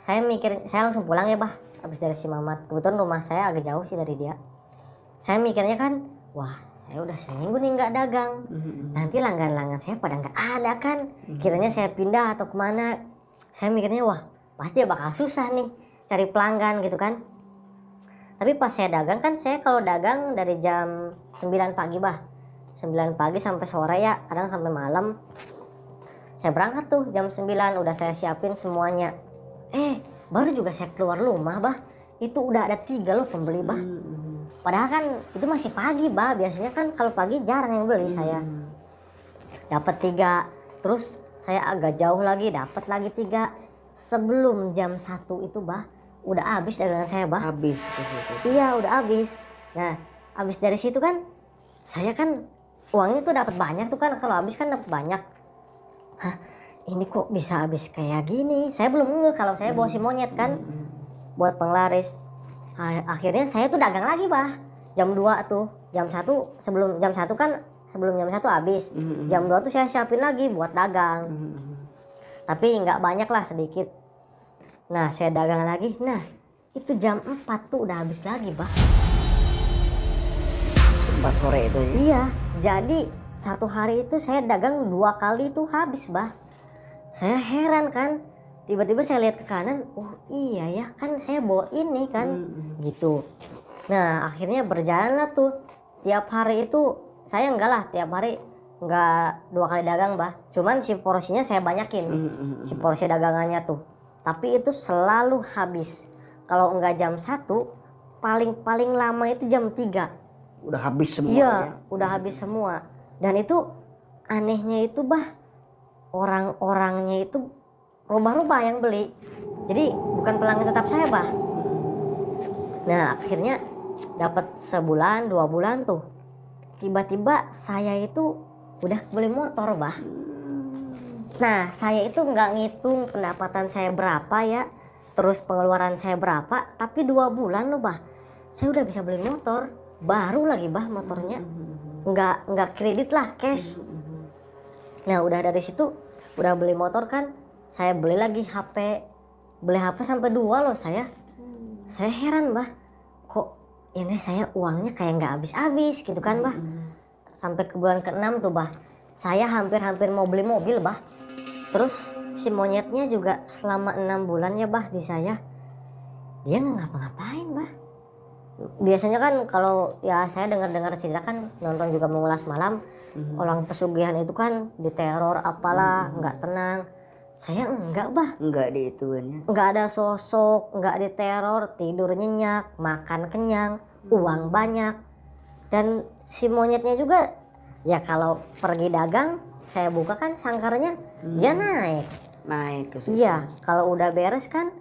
saya mikir saya langsung pulang ya bah habis dari si mamat kebetulan rumah saya agak jauh sih dari dia saya mikirnya kan wah saya udah seminggu nih nggak dagang nanti langgan langgan saya pada nggak ada kan kiranya saya pindah atau kemana saya mikirnya wah pasti bakal susah nih cari pelanggan gitu kan tapi pas saya dagang kan saya kalau dagang dari jam 9 pagi bah 9 pagi sampai sore ya kadang sampai malam saya berangkat tuh jam 9 udah saya siapin semuanya eh baru juga saya keluar rumah bah itu udah ada tiga loh pembeli bah hmm, hmm. padahal kan itu masih pagi bah biasanya kan kalau pagi jarang yang beli saya hmm. dapat tiga terus saya agak jauh lagi dapat lagi tiga sebelum jam satu itu bah udah habis dagangan saya bah habis iya udah habis nah habis dari situ kan saya kan uangnya tuh dapat banyak tuh kan kalau habis kan dapat banyak Hah, ini kok bisa habis kayak gini saya belum ngeh kalau saya bawa si monyet kan buat penglaris akhirnya saya tuh dagang lagi bah jam 2 tuh jam satu sebelum jam satu kan sebelum jam satu habis jam 2 tuh saya siapin lagi buat dagang tapi nggak banyak lah sedikit Nah, saya dagang lagi. Nah, itu jam 4 tuh udah habis lagi, Pak. 4 sore itu ya? Iya, jadi satu hari itu saya dagang dua kali itu habis, Bah. Saya heran kan, tiba-tiba saya lihat ke kanan, oh iya ya kan saya bawa ini kan, hmm. gitu. Nah akhirnya berjalan lah tuh, tiap hari itu saya enggak lah tiap hari enggak dua kali dagang bah, cuman si porsinya saya banyakin, hmm, hmm, hmm. si porsi dagangannya tuh tapi itu selalu habis kalau enggak jam satu paling-paling lama itu jam tiga udah habis semua iya ya? udah habis semua dan itu anehnya itu bah orang-orangnya itu rubah-rubah yang beli jadi bukan pelanggan tetap saya bah nah akhirnya dapat sebulan dua bulan tuh tiba-tiba saya itu udah beli motor bah Nah, saya itu nggak ngitung pendapatan saya berapa ya, terus pengeluaran saya berapa, tapi dua bulan loh bah, saya udah bisa beli motor, baru lagi bah motornya, nggak nggak kredit lah cash. Nah udah dari situ, udah beli motor kan, saya beli lagi HP, beli HP sampai dua loh saya, saya heran bah, kok ini saya uangnya kayak nggak habis-habis gitu kan bah, sampai ke bulan ke-6 tuh bah, saya hampir-hampir mau beli mobil bah terus si monyetnya juga selama enam bulan ya bah di saya dia nggak ngapa-ngapain bah biasanya kan kalau ya saya dengar-dengar cerita kan nonton juga mengulas malam mm-hmm. orang pesugihan itu kan diteror apalah mhm. nggak mm-hmm. tenang saya enggak bah enggak diituin enggak ya. ada sosok enggak diteror tidur nyenyak makan kenyang mm-hmm. uang banyak dan si monyetnya juga ya kalau pergi dagang saya buka kan sangkarnya hmm. dia naik naik ke Iya, kalau udah beres kan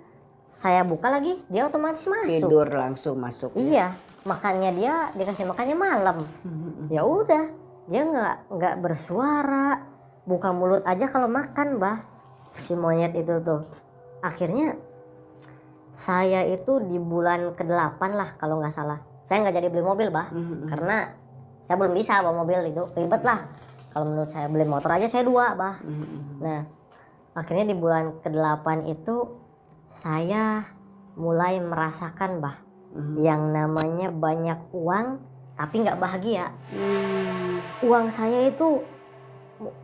saya buka lagi, dia otomatis masuk. Tidur langsung masuk. Ya? Iya, makannya dia dikasih makannya malam. Hmm. ya udah, dia nggak nggak bersuara, buka mulut aja kalau makan, bah. Si monyet itu tuh. Akhirnya saya itu di bulan ke-8 lah kalau nggak salah. Saya nggak jadi beli mobil, bah, hmm. karena saya belum bisa bawa mobil itu ribet lah kalau menurut saya beli motor aja saya dua bah hmm. nah akhirnya di bulan ke-8 itu saya mulai merasakan bah hmm. yang namanya banyak uang tapi nggak bahagia hmm. uang saya itu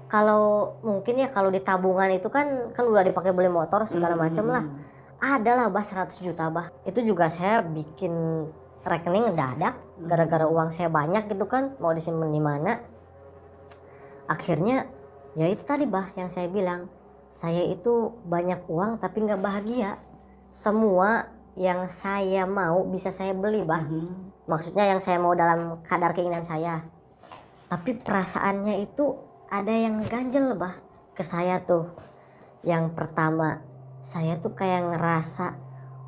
kalau mungkin ya kalau di tabungan itu kan kan udah dipakai beli motor segala macam lah adalah bah 100 juta bah itu juga saya bikin rekening dadak gara-gara uang saya banyak gitu kan mau disimpan di mana akhirnya ya itu tadi bah yang saya bilang saya itu banyak uang tapi nggak bahagia semua yang saya mau bisa saya beli bah hmm. maksudnya yang saya mau dalam kadar keinginan saya tapi perasaannya itu ada yang ganjel bah ke saya tuh yang pertama saya tuh kayak ngerasa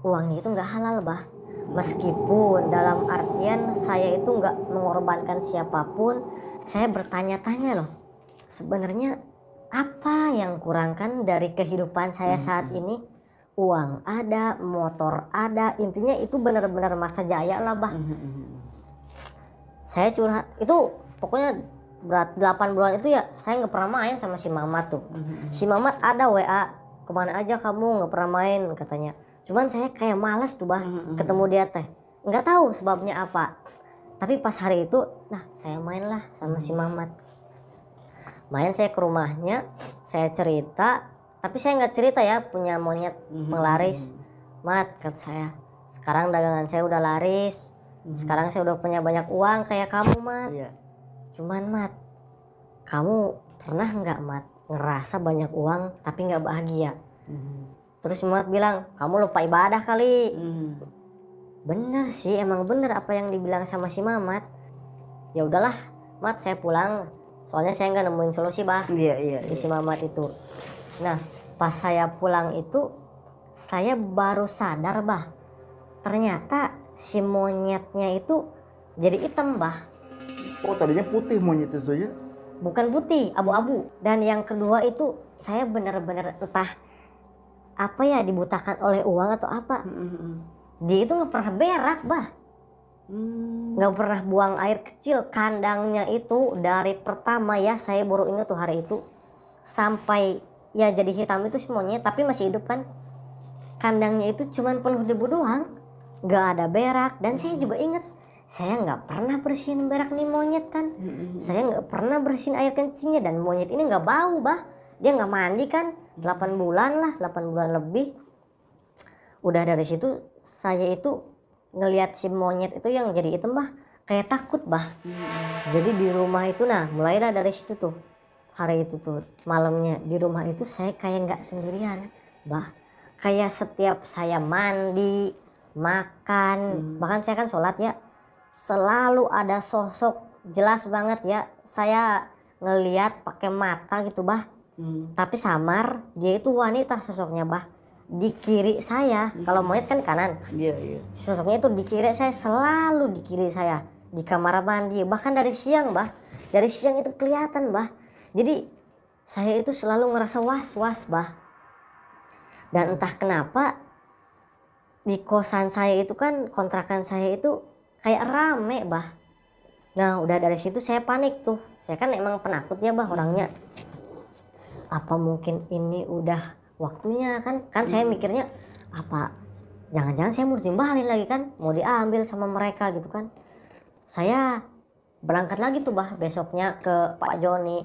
uangnya itu nggak halal bah meskipun dalam artian saya itu nggak mengorbankan siapapun saya bertanya-tanya loh sebenarnya apa yang kurangkan dari kehidupan saya hmm, saat hmm. ini uang ada motor ada intinya itu benar-benar masa jaya lah bah hmm, saya curhat itu pokoknya berat 8 bulan itu ya saya nggak pernah main sama si Mamat tuh si Mamat ada WA kemana aja kamu nggak pernah main katanya cuman saya kayak malas tuh bah ketemu dia teh nggak tahu sebabnya apa tapi pas hari itu nah saya mainlah sama si Mamat main saya ke rumahnya saya cerita tapi saya nggak cerita ya punya monyet mm-hmm. mat kata saya sekarang dagangan saya udah laris mm-hmm. sekarang saya udah punya banyak uang kayak kamu mat yeah. cuman mat kamu pernah nggak mat ngerasa banyak uang tapi nggak bahagia mm-hmm. terus mat bilang kamu lupa ibadah kali mm-hmm. bener sih emang bener apa yang dibilang sama si mamat ya udahlah mat saya pulang soalnya saya nggak nemuin solusi bah iya, iya, di iya. si mamat itu nah pas saya pulang itu saya baru sadar bah ternyata si monyetnya itu jadi hitam bah oh tadinya putih monyet itu ya bukan putih abu-abu dan yang kedua itu saya benar-benar entah apa ya dibutakan oleh uang atau apa dia itu nggak pernah berak bah Hmm. nggak hmm. pernah buang air kecil kandangnya itu dari pertama ya saya baru ingat tuh hari itu sampai ya jadi hitam itu semuanya tapi masih hidup kan kandangnya itu cuma penuh debu doang nggak ada berak dan saya juga inget saya nggak pernah bersihin berak nih monyet kan hmm. saya nggak pernah bersihin air kencingnya dan monyet ini nggak bau bah dia nggak mandi kan 8 bulan lah 8 bulan lebih udah dari situ saya itu ngelihat si monyet itu yang jadi itu bah kayak takut bah jadi di rumah itu nah mulailah dari situ tuh hari itu tuh malamnya di rumah itu saya kayak nggak sendirian bah kayak setiap saya mandi makan hmm. bahkan saya kan sholat ya selalu ada sosok jelas banget ya saya ngelihat pakai mata gitu bah hmm. tapi samar dia itu wanita sosoknya bah di kiri saya. Hmm. Kalau monyet kan kanan. yeah, Yeah. Sosoknya itu di kiri saya selalu di kiri saya di kamar mandi bahkan dari siang, Bah. Dari siang itu kelihatan, Bah. Jadi saya itu selalu ngerasa was-was, Bah. Dan entah kenapa di kosan saya itu kan kontrakan saya itu kayak rame, Bah. Nah, udah dari situ saya panik tuh. Saya kan emang penakut ya, Bah, orangnya. Apa mungkin ini udah waktunya kan kan saya hmm. mikirnya apa jangan-jangan saya mau timbalin lagi kan mau diambil sama mereka gitu kan saya berangkat lagi tuh bah besoknya ke Pak Joni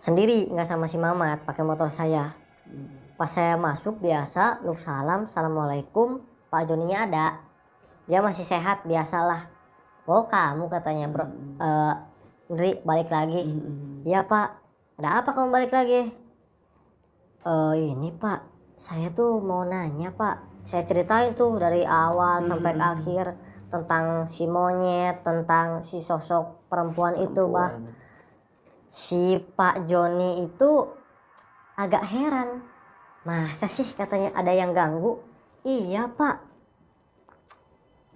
sendiri nggak sama si Mamat pakai motor saya hmm. pas saya masuk biasa lu salam assalamualaikum Pak Joninya ada dia masih sehat biasalah oh kamu katanya bro uh, Ndri balik lagi iya pak ada apa kamu balik lagi e, ini pak saya tuh mau nanya pak saya ceritain tuh dari awal hmm. sampai akhir tentang si monyet tentang si sosok perempuan, perempuan. itu pak si pak Joni itu agak heran masa sih katanya ada yang ganggu iya pak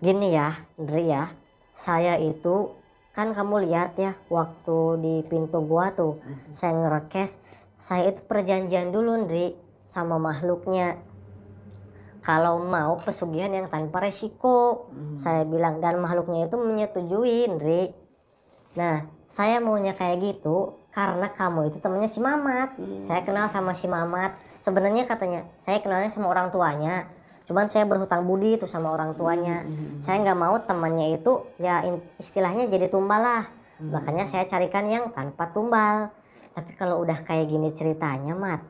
gini ya Andri ya saya itu kan kamu lihat ya waktu di pintu gua tuh hmm. saya ngerekes saya itu perjanjian dulu Ndri sama makhluknya kalau mau pesugihan yang tanpa resiko hmm. saya bilang dan makhluknya itu menyetujui Ndri nah saya maunya kayak gitu karena kamu itu temennya si Mamat hmm. saya kenal sama si Mamat sebenarnya katanya saya kenalnya sama orang tuanya cuman saya berhutang budi itu sama orang tuanya hmm. hmm, hmm. saya nggak mau temannya itu ya istilahnya jadi tumbal lah hmm. makanya saya carikan yang tanpa tumbal tapi kalau udah kayak gini ceritanya mat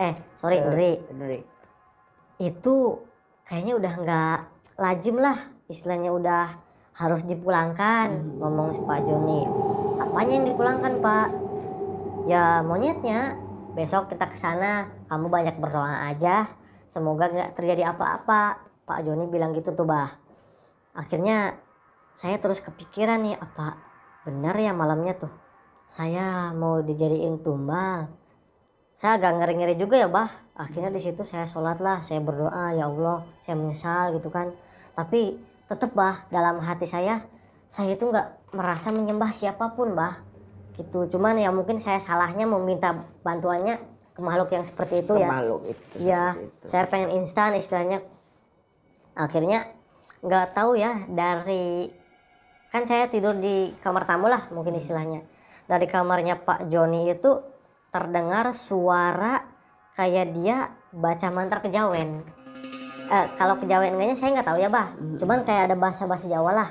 eh sorry uh, Dri. Dri itu kayaknya udah nggak lajim lah istilahnya udah harus dipulangkan ngomong si Pak Joni apanya yang dipulangkan Pak ya monyetnya besok kita ke sana kamu banyak berdoa aja semoga nggak terjadi apa-apa Pak Joni bilang gitu tuh bah akhirnya saya terus kepikiran nih apa benar ya malamnya tuh saya mau dijadiin tumbal saya agak ngeri-ngeri juga ya bah akhirnya di situ saya sholat lah saya berdoa ya Allah saya menyesal gitu kan tapi tetap bah dalam hati saya saya itu nggak merasa menyembah siapapun bah gitu cuman ya mungkin saya salahnya meminta bantuannya ke makhluk yang seperti itu ke ya makhluk itu ya itu. saya pengen instan istilahnya akhirnya nggak tahu ya dari kan saya tidur di kamar tamu lah mungkin istilahnya dari kamarnya Pak Joni itu terdengar suara kayak dia baca mantra kejawen. Eh, kalau kejawen enggaknya saya nggak tahu ya bah. Hmm. Cuman kayak ada bahasa-bahasa Jawa lah.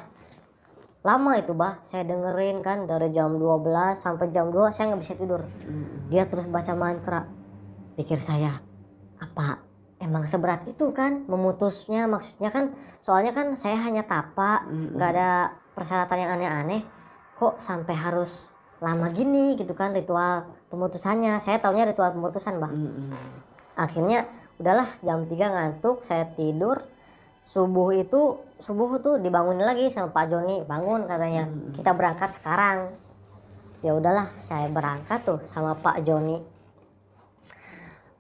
Lama itu bah, saya dengerin kan dari jam 12 sampai jam 2 saya nggak bisa tidur. Hmm. Dia terus baca mantra. Pikir saya, apa emang seberat itu kan memutusnya maksudnya kan soalnya kan saya hanya tapa nggak mm -hmm. ada persyaratan yang aneh-aneh kok sampai harus lama gini gitu kan ritual pemutusannya saya taunya ritual pemutusan bah mm-hmm. akhirnya udahlah jam 3 ngantuk saya tidur subuh itu subuh tuh dibangunin lagi sama Pak Joni bangun katanya mm-hmm. kita berangkat sekarang ya udahlah saya berangkat tuh sama Pak Joni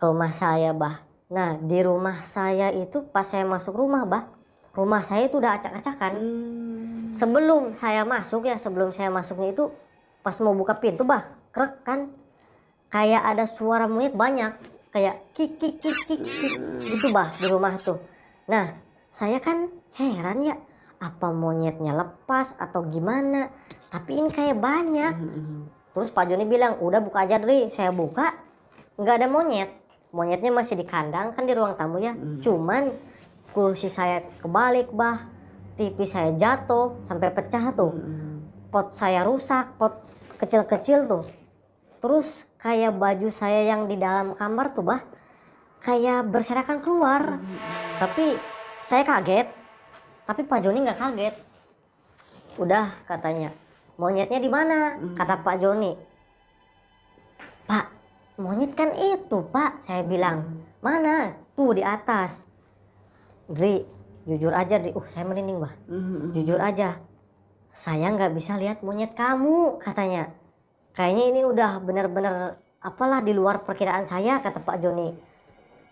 ke rumah saya bah nah di rumah saya itu pas saya masuk rumah bah rumah saya itu udah acak-acakan mm. sebelum saya masuk ya sebelum saya masuknya itu pas mau buka pintu bah krek kan kayak ada suara monyet banyak kayak kik kik kik kik, kik gitu bah di rumah tuh nah saya kan heran ya apa monyetnya lepas atau gimana tapi ini kayak banyak terus Pak Joni bilang udah buka aja Dri saya buka nggak ada monyet monyetnya masih di kandang kan di ruang tamu ya hmm. cuman kursi saya kebalik bah TV saya jatuh sampai pecah tuh hmm. pot saya rusak pot kecil-kecil tuh terus kayak baju saya yang di dalam kamar tuh bah kayak berserakan keluar tapi saya kaget tapi Pak Joni nggak kaget udah katanya monyetnya di mana kata Pak Joni Pak monyet kan itu Pak saya bilang mana tuh di atas Dri jujur aja Dri uh saya merinding bah mm-hmm. jujur aja saya nggak bisa lihat monyet kamu katanya kayaknya ini udah bener-bener apalah di luar perkiraan saya kata Pak Joni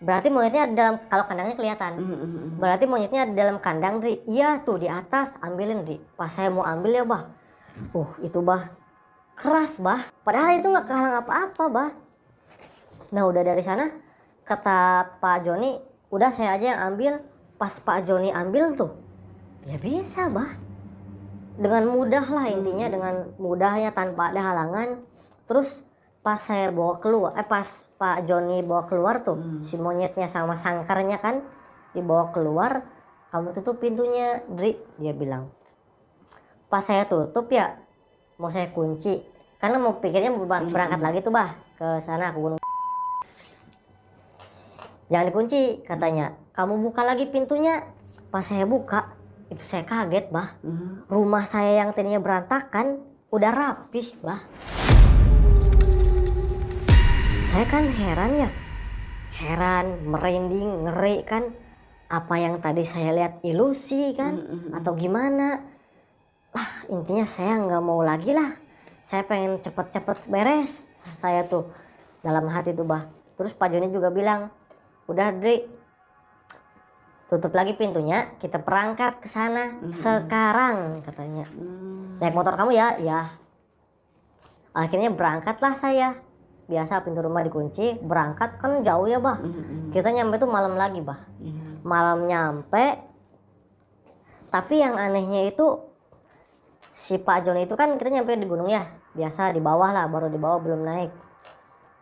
berarti monyetnya ada dalam kalau kandangnya kelihatan hmm, hmm, hmm, berarti monyetnya ada dalam kandang ri iya tuh di atas ambilin ri pas saya mau ambil ya bah uh itu bah keras bah padahal itu nggak kehalang apa-apa bah nah udah dari sana kata Pak Joni udah saya aja yang ambil pas Pak Joni ambil tuh ya bisa bah dengan mudah lah intinya hmm. dengan mudahnya tanpa ada halangan terus pas saya bawa keluar eh pas Pak Joni bawa keluar tuh hmm. si monyetnya sama sangkarnya kan dibawa keluar kamu tutup pintunya Dri dia bilang pas saya tutup ya mau saya kunci karena mau pikirnya berangkat hmm. lagi tuh bah ke sana ke gunung jangan dikunci katanya kamu buka lagi pintunya pas saya buka itu saya kaget bah hmm. rumah saya yang tadinya berantakan udah rapih bah saya kan heran ya heran merinding ngeri kan apa yang tadi saya lihat ilusi kan hmm, hmm, hmm. atau gimana lah intinya saya nggak mau lagi lah saya pengen cepet-cepet beres saya tuh dalam hati tuh bah terus Pak Joni juga bilang udah Dri tutup lagi pintunya kita perangkat ke sana hmm. sekarang katanya hmm. naik motor kamu ya ya akhirnya berangkatlah saya biasa pintu rumah dikunci berangkat kan jauh ya bah hmm. kita nyampe tuh malam lagi bah hmm. malam nyampe tapi yang anehnya itu si Pak Joni itu kan kita nyampe di gunung ya biasa di bawah lah baru di bawah belum naik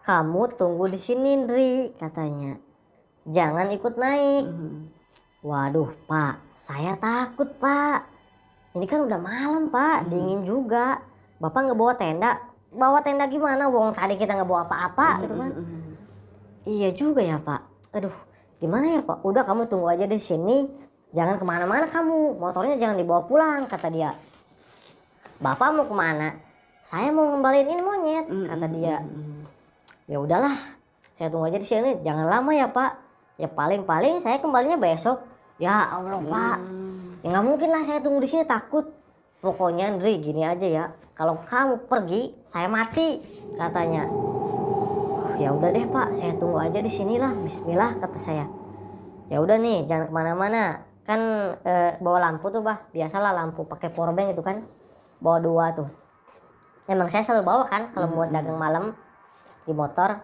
kamu tunggu di sini Ndri katanya jangan ikut naik -hmm Waduh pak, saya takut pak. Ini kan udah malam pak, hmm. dingin juga. Bapak nggak bawa tenda? Bawa tenda gimana? Wong tadi kita nggak bawa apa-apa hmm. gitu kan. Hmm, hmm. Iya juga ya pak. Aduh, gimana ya pak? Udah kamu tunggu aja di sini. Jangan kemana-mana kamu. Motornya jangan dibawa pulang kata dia. Bapak mau kemana? Saya mau ngembalin ini monyet hmm. kata hmm, dia. Hmm, hmm. Ya udahlah, saya tunggu aja di sini. Jangan lama ya pak. Ya paling-paling saya kembalinya besok ya allah hmm. pak ya nggak mungkin lah saya tunggu di sini takut pokoknya Andri gini aja ya kalau kamu pergi saya mati katanya ya udah deh pak saya tunggu aja di sinilah Bismillah kata saya ya udah nih jangan kemana-mana kan e, bawa lampu tuh bah biasalah lampu pakai powerbank itu kan bawa dua tuh emang saya selalu bawa kan kalau hmm. buat dagang malam di motor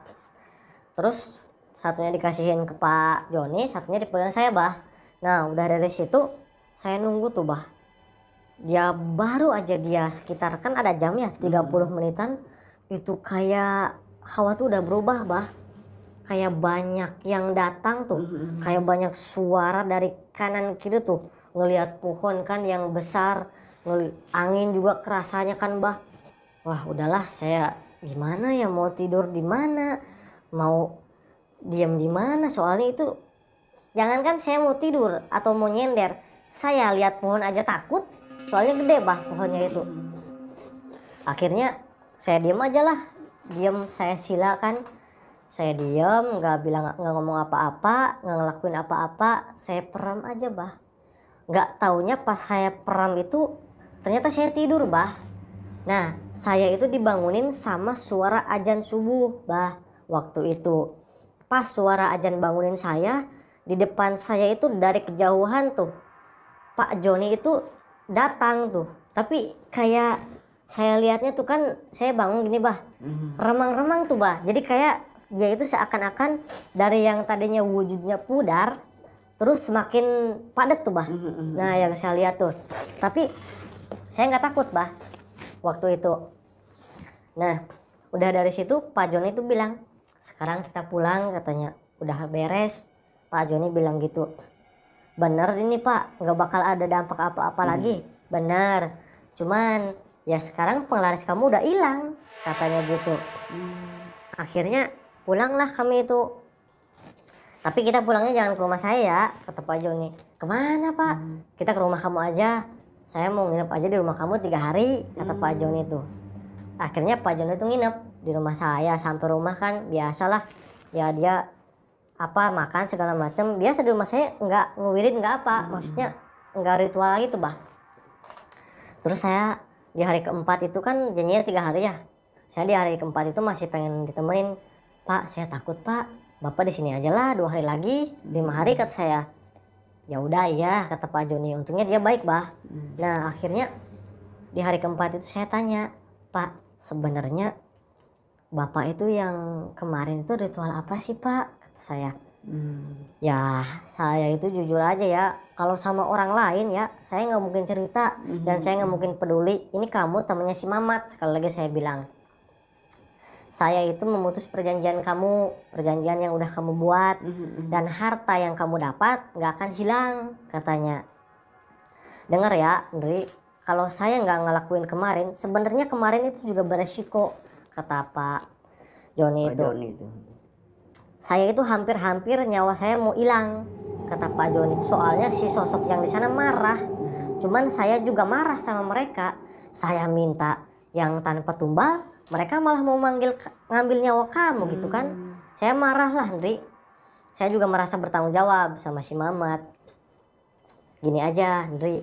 terus satunya dikasihin ke Pak Joni satunya dipegang saya bah nah udah dari situ saya nunggu tuh bah dia ya, baru aja dia sekitar kan ada jam ya 30 hmm. menitan itu kayak hawa tuh udah berubah bah kayak banyak yang datang tuh hmm, hmm, kayak banyak suara dari kanan kiri tuh ngelihat pohon kan yang besar angin juga kerasanya kan bah wah udahlah saya gimana ya mau tidur di mana mau diam di mana soalnya itu Jangankan saya mau tidur atau mau nyender, saya lihat pohon aja takut, soalnya gede bah pohonnya itu. Akhirnya saya diem aja lah, diem saya silakan. Saya diem, nggak bilang nggak ngomong apa-apa, nggak ngelakuin apa-apa, saya peram aja bah. Nggak taunya pas saya peram itu ternyata saya tidur bah. Nah, saya itu dibangunin sama suara ajan subuh bah waktu itu. Pas suara ajan bangunin saya, di depan saya itu dari kejauhan tuh Pak Joni itu datang tuh tapi kayak saya lihatnya tuh kan saya bangun gini bah hmm. remang-remang tuh bah jadi kayak dia itu seakan-akan dari yang tadinya wujudnya pudar terus semakin padat tuh bah hmm, hmm, nah yang saya lihat tuh tapi saya nggak takut bah waktu itu nah udah dari situ Pak Joni itu bilang sekarang kita pulang katanya udah beres Pak Joni bilang gitu bener ini Pak nggak bakal ada dampak apa-apa hmm. lagi bener cuman ya sekarang penglaris kamu udah hilang katanya gitu hmm. akhirnya pulanglah kami itu tapi kita pulangnya jangan ke rumah saya ya kata Pak Joni kemana Pak hmm. kita ke rumah kamu aja saya mau nginep aja di rumah kamu tiga hari kata hmm. Pak Joni itu akhirnya Pak Joni itu nginep di rumah saya sampai rumah kan biasalah ya dia apa makan segala macam dia di rumah saya nggak ngewirit nggak apa hmm. maksudnya nggak ritual gitu bah terus saya di hari keempat itu kan janjinya tiga hari ya saya di hari keempat itu masih pengen ditemenin pak saya takut pak bapak di sini aja lah dua hari lagi lima hari kata saya ya udah ya kata pak Joni untungnya dia baik bah hmm. nah akhirnya di hari keempat itu saya tanya pak sebenarnya bapak itu yang kemarin itu ritual apa sih pak saya hmm. ya saya itu jujur aja ya kalau sama orang lain ya saya nggak mungkin cerita hmm. dan saya nggak hmm. mungkin peduli ini kamu temannya si Mamat sekali lagi saya bilang saya itu memutus perjanjian kamu perjanjian yang udah kamu buat hmm. hmm, hmm. dan harta yang kamu dapat nggak akan hilang katanya dengar ya Andri kalau saya nggak ngelakuin kemarin sebenarnya kemarin itu juga beresiko kata Pak Joni itu. Joni itu saya itu hampir-hampir nyawa saya mau hilang kata Pak Joni soalnya si sosok yang di sana marah cuman saya juga marah sama mereka saya minta yang tanpa tumbal mereka malah mau manggil ngambil nyawa kamu gitu kan hmm. saya marah lah Andri saya juga merasa bertanggung jawab sama si Mamat gini aja Andri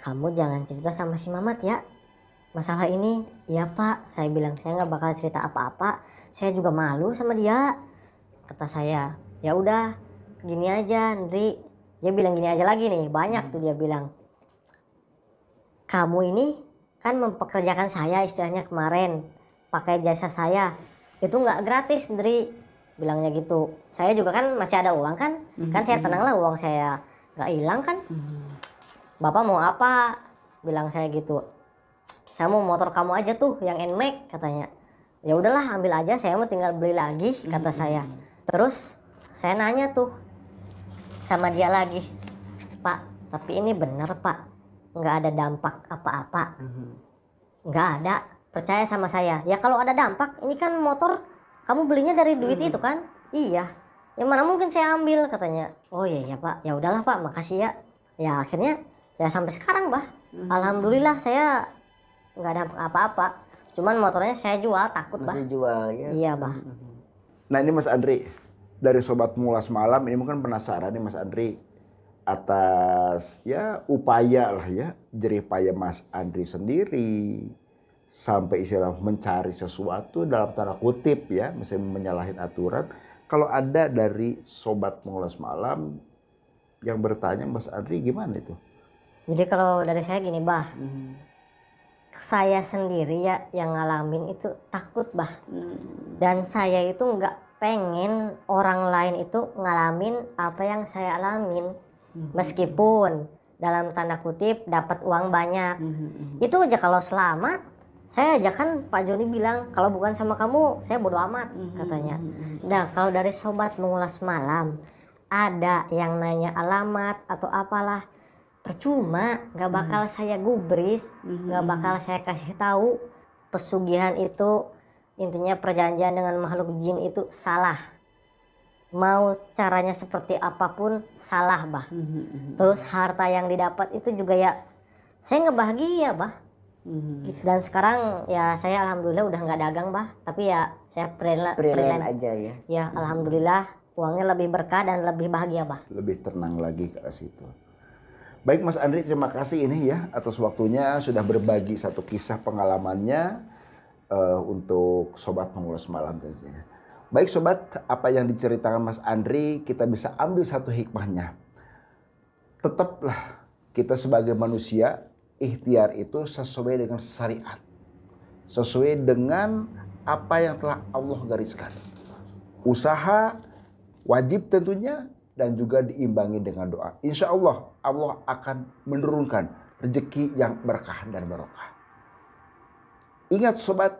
kamu jangan cerita sama si Mamat ya masalah ini ya pak saya bilang saya nggak bakal cerita apa-apa saya juga malu sama dia kata saya ya udah gini aja Nri dia bilang gini aja lagi nih banyak tuh dia bilang kamu ini kan mempekerjakan saya istilahnya kemarin pakai jasa saya itu nggak gratis Nri bilangnya gitu saya juga kan masih ada uang kan hmm. kan saya mhm. tenang lah uang saya nggak hilang kan hmm. bapak mau apa bilang saya gitu saya mau motor kamu aja tuh yang NMAX katanya ya udahlah ambil aja saya mau tinggal beli lagi kata mhm. saya terus saya nanya tuh sama dia lagi pak tapi ini bener pak nggak ada dampak apa-apa mhm. nggak ada percaya sama saya ya kalau ada dampak ini kan motor kamu belinya dari duit hmm. itu kan iya Yang mana mungkin saya ambil katanya oh iya ya pak ya udahlah pak makasih ya ya akhirnya ya sampai sekarang bah hmm. alhamdulillah saya nggak ada apa-apa cuman motornya saya jual takut Masih bah jual ya iya bah hmm. Nah ini Mas Andri dari sobat mulas malam ini mungkin penasaran nih Mas Andri atas ya upaya lah ya jerih payah Mas Andri sendiri sampai istilah mencari sesuatu dalam tanda kutip ya misalnya menyalahin aturan kalau ada dari sobat mengulas malam yang bertanya Mas Andri gimana itu? Jadi kalau dari saya gini bah, hmm saya sendiri ya yang ngalamin itu takut bah hmm. dan saya itu nggak pengen orang lain itu ngalamin apa yang saya alamin hmm. meskipun dalam tanda kutip dapat uang banyak hmm. hmm, hmm. itu aja kalau selamat saya aja kan Pak Joni bilang kalau bukan sama kamu saya bodo amat hmm, katanya nah kalau dari sobat mengulas malam ada yang nanya alamat atau apalah percuma nggak hmm. bakal hmm. saya gubris hmm. nggak hmm. bakal saya kasih tahu pesugihan itu intinya perjanjian dengan makhluk jin itu salah mau caranya seperti apapun salah bah hmm. hmm terus harta yang didapat itu juga ya saya ngebahagia bah hmm. dan sekarang ya saya alhamdulillah udah nggak dagang bah tapi ya saya freelance freelance aja ya ya hmm. alhamdulillah uangnya lebih berkah dan lebih bahagia bah lebih tenang lagi ke situ Baik Mas Andri, terima kasih ini ya atas waktunya sudah berbagi satu kisah pengalamannya uh, untuk sobat pengurus malam tentunya. Baik sobat, apa yang diceritakan Mas Andri kita bisa ambil satu hikmahnya. Tetaplah kita sebagai manusia ikhtiar itu sesuai dengan syariat. Sesuai dengan apa yang telah Allah gariskan. Usaha wajib tentunya dan juga diimbangi dengan doa. Insya Allah, Allah akan menurunkan rezeki yang berkah dan barokah. Ingat sobat,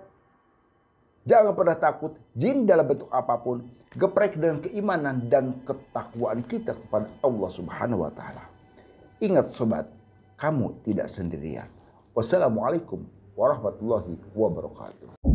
jangan pernah takut jin dalam bentuk apapun. Geprek dengan keimanan dan ketakwaan kita kepada Allah Subhanahu wa Ta'ala. Ingat sobat, kamu tidak sendirian. Wassalamualaikum warahmatullahi wabarakatuh.